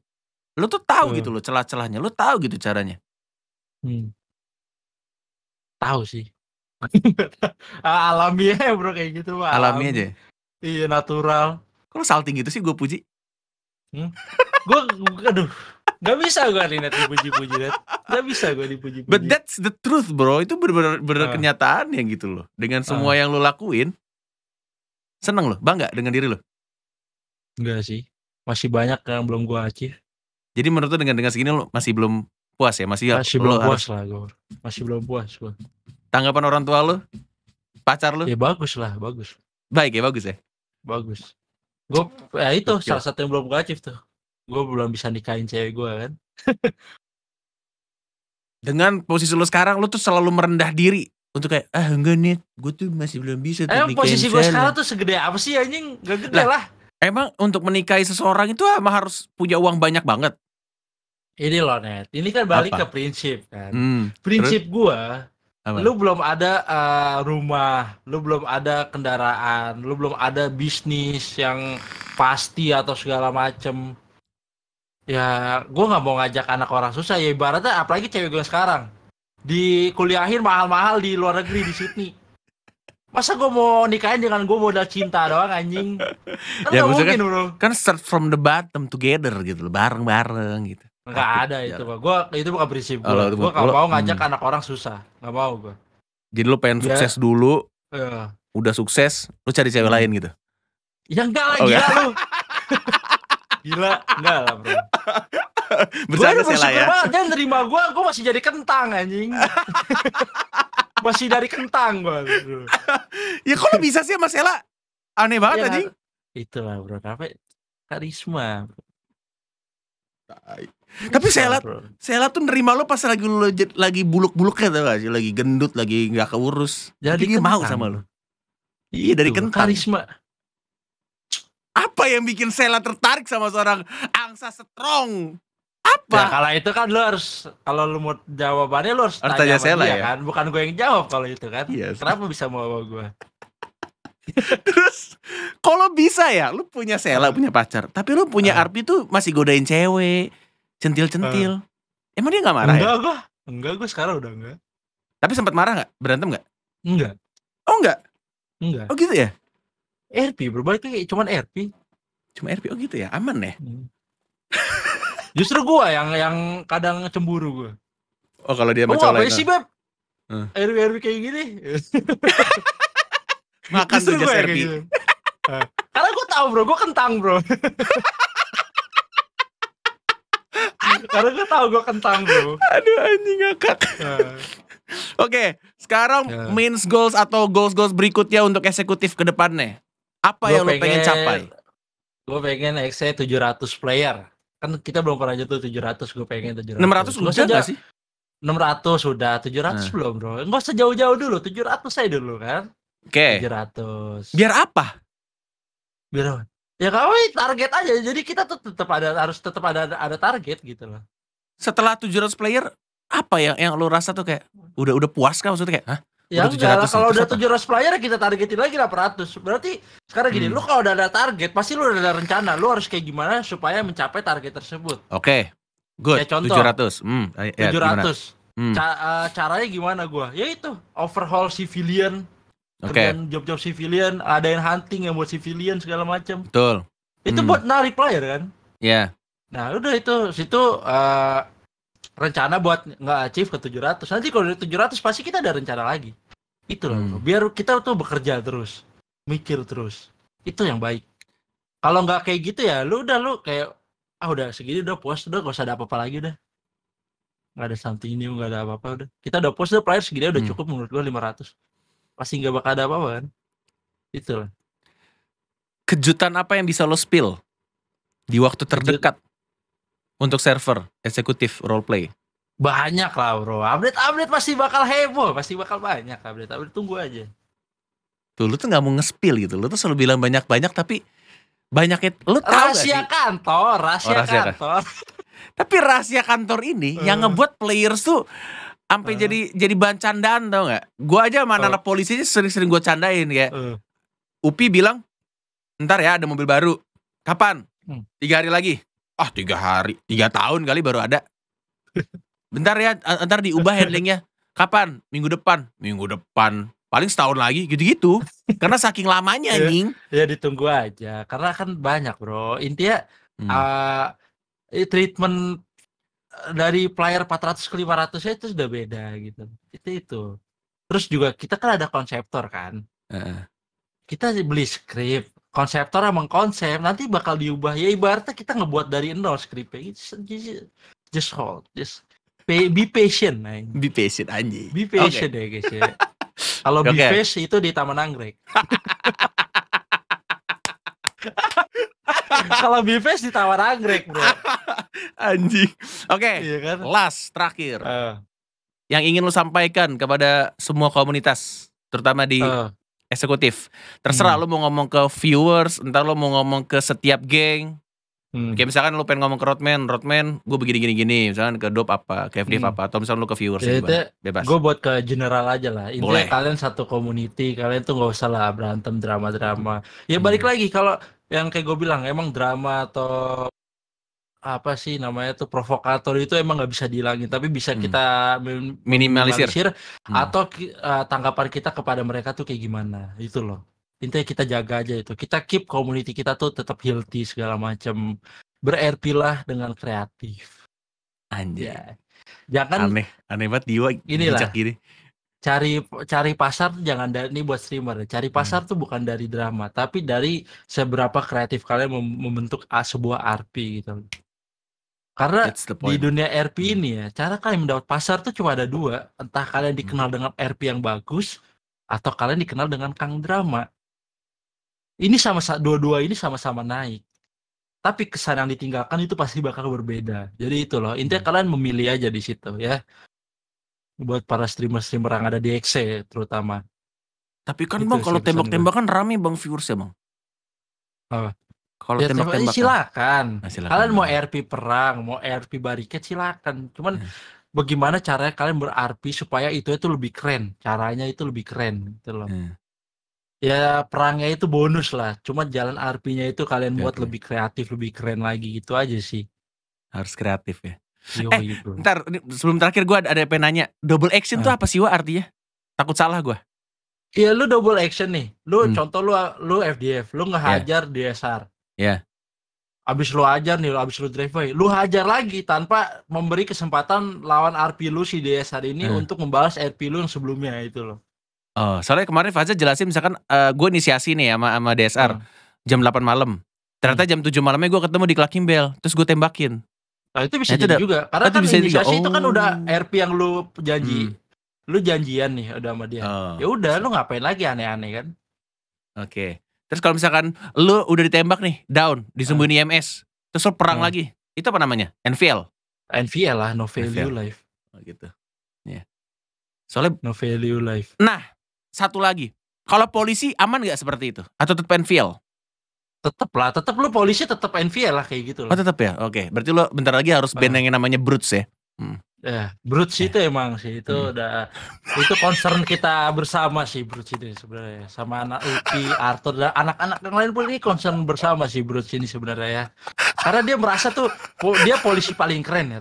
Lu tuh tahu oh. gitu loh celah-celahnya, lu tahu gitu caranya. Hmm. Tahu sih. [laughs] alamiah ya bro kayak gitu pak. Alami, alami aja. Ya? Iya natural. Kalau salting gitu sih gue puji. Hmm? gue, aduh, Gak bisa gue Rinat dipuji-puji Gak bisa gue dipuji-puji But that's the truth bro Itu benar-benar uh. Ah. kenyataan yang gitu loh Dengan ah. semua uh. yang lo lakuin Seneng loh, bangga dengan diri lo? Enggak sih Masih banyak yang belum gue acih Jadi menurut lo dengan dengan segini lo masih belum puas ya? Masih, masih belum puas lah gue Masih belum puas gue Tanggapan orang tua lo? Pacar lo? Ya bagus lah, bagus Baik ya, bagus ya? Bagus Gue, ya itu salah satu yang belum gue acih tuh gue belum bisa nikahin cewek gue kan [laughs] dengan posisi lo sekarang lo tuh selalu merendah diri untuk kayak ah enggak nih gue tuh masih belum bisa tuh emang posisi gue sekarang tuh segede apa sih anjing gak gede lah, lah. emang untuk menikahi seseorang itu emang harus punya uang banyak banget ini loh net ini kan balik apa? ke prinsip kan hmm, prinsip gue gua lu belum ada uh, rumah lu belum ada kendaraan lu belum ada bisnis yang pasti atau segala macem ya gue nggak mau ngajak anak orang susah ya ibaratnya apalagi cewek gue sekarang di kuliahin mahal-mahal di luar negeri di Sydney masa gue mau nikahin dengan gue modal cinta doang anjing kan ya, mungkin kan, bro kan start from the bottom together gitu loh bareng-bareng gitu nggak ada itu gue gua itu bukan prinsip gue gue nggak mau hmm. ngajak hmm. anak orang susah nggak mau gue jadi lo pengen yeah. sukses dulu yeah. udah sukses lo cari cewek hmm. lain gitu ya enggak lah oh, gila lu [laughs] Gila, enggak lah bro. [laughs] Bercanda sih bersyukur ya. banget dia nerima gue, gue masih jadi kentang anjing. [laughs] masih dari kentang gue. ya kok lo bisa sih sama Sela? Aneh banget ya, anjing. Itulah bro, apa karisma. Tapi Sela, iya, Sela tuh nerima lo pas lagi lo lagi buluk-buluknya tau gak sih? Lagi gendut, lagi nggak keurus. Jadi dia mau sama lo. Iya dari kentang. Karisma. Apa yang bikin Sela tertarik sama seorang angsa strong? apa? Ya, kalau itu kan lo harus kalau lo mau jawabannya lo harus, harus tanya, tanya Sela ya kan, bukan gue yang jawab kalau itu kan. Yes. Iya, Kenapa bisa mau bawa gue? [laughs] Terus kalau bisa ya, lu punya Sela, hmm. punya pacar, tapi lu punya uh. Arpi tuh masih godain cewek, centil-centil. Uh. Emang dia gak marah? Enggak ya? gue, enggak gue sekarang udah enggak. Tapi sempat marah nggak? Berantem nggak? Enggak. Oh enggak? Enggak. Oh gitu ya? RP bro balik lagi cuman RP cuma RP oh gitu ya aman ya hmm. justru gua yang yang kadang cemburu gua oh kalau dia oh, macam lain sih ah? beb hmm. RP RP kayak gini [laughs] makan tuh jas RP gitu. Ah. karena gua tahu bro gua kentang bro [laughs] karena gue tahu gue kentang bro aduh anjing ngakak nah. [laughs] oke okay, sekarang yeah. means goals atau goals goals berikutnya untuk eksekutif ke depannya apa gua yang pengen, lo pengen capai? Gue pengen XC 700 player. Kan kita belum pernah jatuh 700, gue pengen 700. 600 udah gak sih? 600 sudah, 700 hmm. belum bro. Gak usah jauh jauh dulu, 700 aja dulu kan. Oke. Okay. 700. Biar apa? Biar apa? Ya kau target aja. Jadi kita tuh tetap ada harus tetap ada ada target gitu loh. Setelah 700 player apa ya, yang yang lo rasa tuh kayak udah udah puas kan maksudnya kayak, hah? Ya udah enggak lah, kalau udah 700 player kita targetin lagi 800. Berarti sekarang gini, hmm. lu kalau udah ada target, pasti lu udah ada rencana. Lu harus kayak gimana supaya mencapai target tersebut. Oke. Okay. Good. Ya, contoh, 700. Hmm. Eh, ya, 700. Hmm. Ca uh, caranya gimana gua? Ya itu, overhaul civilian. Oke. Okay. job-job civilian, ada yang hunting yang buat civilian segala macam. Betul. Itu hmm. buat narik player kan? Iya. Yeah. Nah, udah itu situ uh, rencana buat nggak achieve ke 700 nanti kalau dari 700 pasti kita ada rencana lagi itu loh hmm. biar kita tuh bekerja terus mikir terus itu yang baik kalau nggak kayak gitu ya lu udah lu kayak ah udah segini udah puas udah gak usah ada apa-apa lagi udah nggak ada something new nggak ada apa-apa udah kita udah puas udah player segini udah hmm. cukup menurut gua 500 pasti nggak bakal ada apa-apa kan itu lah kejutan apa yang bisa lo spill di waktu terdekat untuk server, eksekutif, role play. Banyak lah bro. Update-update pasti bakal heboh. Pasti bakal banyak update-update. Tunggu aja. Tuh lu tuh gak mau ngespil gitu. Lu tuh selalu bilang banyak-banyak tapi banyaknya lu tahu rahasia gak sih? kantor, rahasia, oh, rahasia kan? kantor. [laughs] tapi rahasia kantor ini uh. yang ngebuat players tuh sampai uh. jadi jadi bahan candaan tau nggak? Gue aja mana anak uh. polisi sering-sering gue candain kayak. Uh. Upi bilang, ntar ya ada mobil baru. Kapan? Hmm. Tiga hari lagi ah tiga hari tiga tahun kali baru ada bentar ya ntar diubah handlingnya kapan minggu depan minggu depan paling setahun lagi gitu-gitu karena saking lamanya iya. anjing ya, ya ditunggu aja karena kan banyak bro intinya hmm. uh, treatment eh, dari player 400 ke 500 itu sudah beda gitu itu itu terus juga kita kan ada konseptor kan uh. kita beli script konseptor emang konsep nanti bakal diubah ya ibaratnya kita ngebuat dari nol skripnya just, just, just hold just be, be patient nah. be patient anji be patient okay. ya guys ya [laughs] kalau okay. be patient itu di taman anggrek [laughs] kalau patient di Taman Anggrek bro [laughs] anjing oke okay. iya kan? last terakhir uh. yang ingin lu sampaikan kepada semua komunitas terutama di uh eksekutif. Terserah hmm. lu mau ngomong ke viewers, entar lu mau ngomong ke setiap geng. Hmm. Kayak misalkan lu pengen ngomong ke Rodman, Rodman gue begini gini gini, misalkan ke Dop apa, ke hmm. apa, atau misalkan lu ke viewers Jadi itu bebas. Gue buat ke general aja lah. Intinya Boleh. kalian satu community, kalian tuh nggak usah lah berantem drama-drama. Ya hmm. balik hmm. lagi kalau yang kayak gue bilang emang drama atau apa sih namanya tuh provokator itu emang nggak bisa dihilangin tapi bisa hmm. kita min minimalisir, minimalisir hmm. atau uh, tanggapan kita kepada mereka tuh kayak gimana itu loh intinya kita jaga aja itu kita keep community kita tuh tetap healthy segala macam lah dengan kreatif anjay ya. jangan aneh aneh banget diwa ini lah cari cari pasar jangan dari ini buat streamer ya. cari pasar hmm. tuh bukan dari drama tapi dari seberapa kreatif kalian membentuk sebuah RP gitu karena di dunia RP hmm. ini ya, cara kalian mendapat pasar tuh cuma ada dua. Entah kalian hmm. dikenal hmm. dengan RP yang bagus, atau kalian dikenal dengan Kang Drama. Ini sama dua-dua ini sama-sama naik. Tapi kesan yang ditinggalkan itu pasti bakal berbeda. Jadi itu loh, intinya hmm. kalian memilih aja di situ ya. Buat para streamer-streamer yang ada di XC e, terutama. Tapi kan itu bang kalau tembak-tembakan rame bang viewers ya bang. Apa? Kalau ya, tembak-tembakan ya. silakan. Nah, silakan. Kalian mau RP perang, mau RP barikat silakan. Cuman hmm. bagaimana caranya kalian ber-RP supaya itu itu lebih keren. Caranya itu lebih keren gitu loh. Hmm. Ya perangnya itu bonus lah. Cuma jalan RP-nya itu kalian okay, buat okay. lebih kreatif, lebih keren lagi gitu aja sih. Harus kreatif ya. Yo, eh, gitu. ntar sebelum terakhir gue ada, ada yang nanya double action itu tuh ah. apa sih wa artinya takut salah gue Iya lu double action nih. Lu hmm. contoh lu lu FDF, lu iya. ngehajar yeah. DSR. Ya, Yeah. Abis lu ajar nih, abis lu drive lu hajar lagi tanpa memberi kesempatan lawan RP lu si DS hari ini hmm. untuk membalas RP lu yang sebelumnya itu loh. Oh, soalnya kemarin Faza jelasin misalkan uh, eh, gue inisiasi nih sama sama DSR hmm. jam 8 malam. Ternyata hmm. jam 7 malamnya gue ketemu di Klaking Bell, terus gue tembakin. Nah, itu bisa nah, jadi juga. Karena itu kan bisa inisiasi juga. Oh. itu kan udah oh. RP yang lu janji. Hmm. Lu janjian nih udah sama dia. Oh. Ya udah lu ngapain lagi aneh-aneh kan? Oke. Okay. Terus kalau misalkan lu udah ditembak nih, down, disembunyi uh. Ah. MS, terus lu perang uh. lagi, itu apa namanya? NVL. NVL lah, no value NVL. life. Oh, gitu. Ya. Yeah. Soalnya no value life. Nah, satu lagi. Kalau polisi aman gak seperti itu? Atau tetap NVL? Tetep lah, tetep lu polisi tetep NVL lah kayak gitu loh. Oh tetep ya? Oke, okay. berarti lu bentar lagi harus ah. band yang namanya Brutes ya? Hmm. Ya, Brut sih ya. itu emang sih itu hmm. udah itu concern kita bersama sih Brut ini sebenarnya sama anak Uki, Arthur dan anak-anak yang lain pun ini concern bersama sih Brut ini sebenarnya ya. Karena dia merasa tuh dia polisi paling keren ya.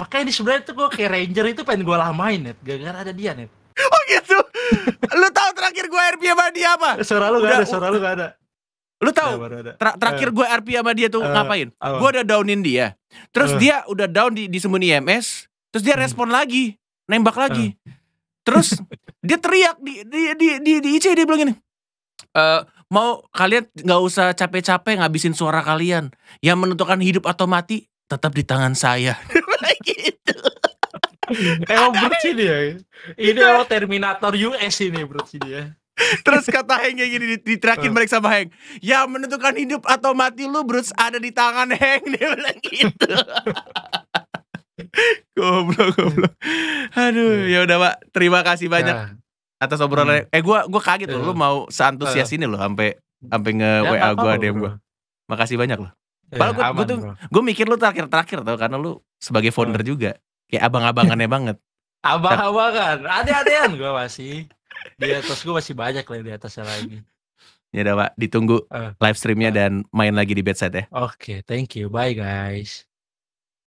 Makanya ini sebenarnya tuh gue kayak Ranger itu pengen gue lamain ya gara-gara ada dia net. Oh gitu. lu tahu terakhir gue RP sama dia apa? Suara lu gak ada, suara lu gak ada. Lu tahu iya, ter terakhir uh, eh. gue RP sama dia tuh uh, ngapain? Uh, gue udah downin dia. Terus uh, dia udah down di di sembunyi IMS, terus dia hmm. respon uh, lagi, nembak lagi. Uh, terus [laughs] dia teriak di di di di, di IC dia bilang gini. Uh, mau kalian nggak usah capek-capek ngabisin suara kalian. Yang menentukan hidup atau mati tetap di tangan saya. [laughs] gitu. Emang bersih dia? Ini emang Terminator US ini bersih dia. Terus kata Heng kayak gini diterakin balik sama Heng. Ya menentukan hidup atau mati lu Bruce ada di tangan Heng [laughs] dia bilang gitu. [laughs] goblok goblok. Aduh, iya. ya udah Pak, terima kasih banyak ya. atas obrolannya. Hmm. Eh gua gua kaget loh lu iya. mau seantusias nah. ini loh sampai sampai nge WA ya, gua DM gue. Makasih banyak loh. Iya, Padahal gue, gue tuh gue mikir lu terakhir-terakhir tau karena lu sebagai founder juga kayak abang-abangannya [laughs] banget. Abang-abangan, hati-hatian gue masih di atas gue masih banyak lah di atasnya lagi ya udah pak ditunggu uh, live streamnya uh. dan main lagi di bedside ya oke okay, thank you bye guys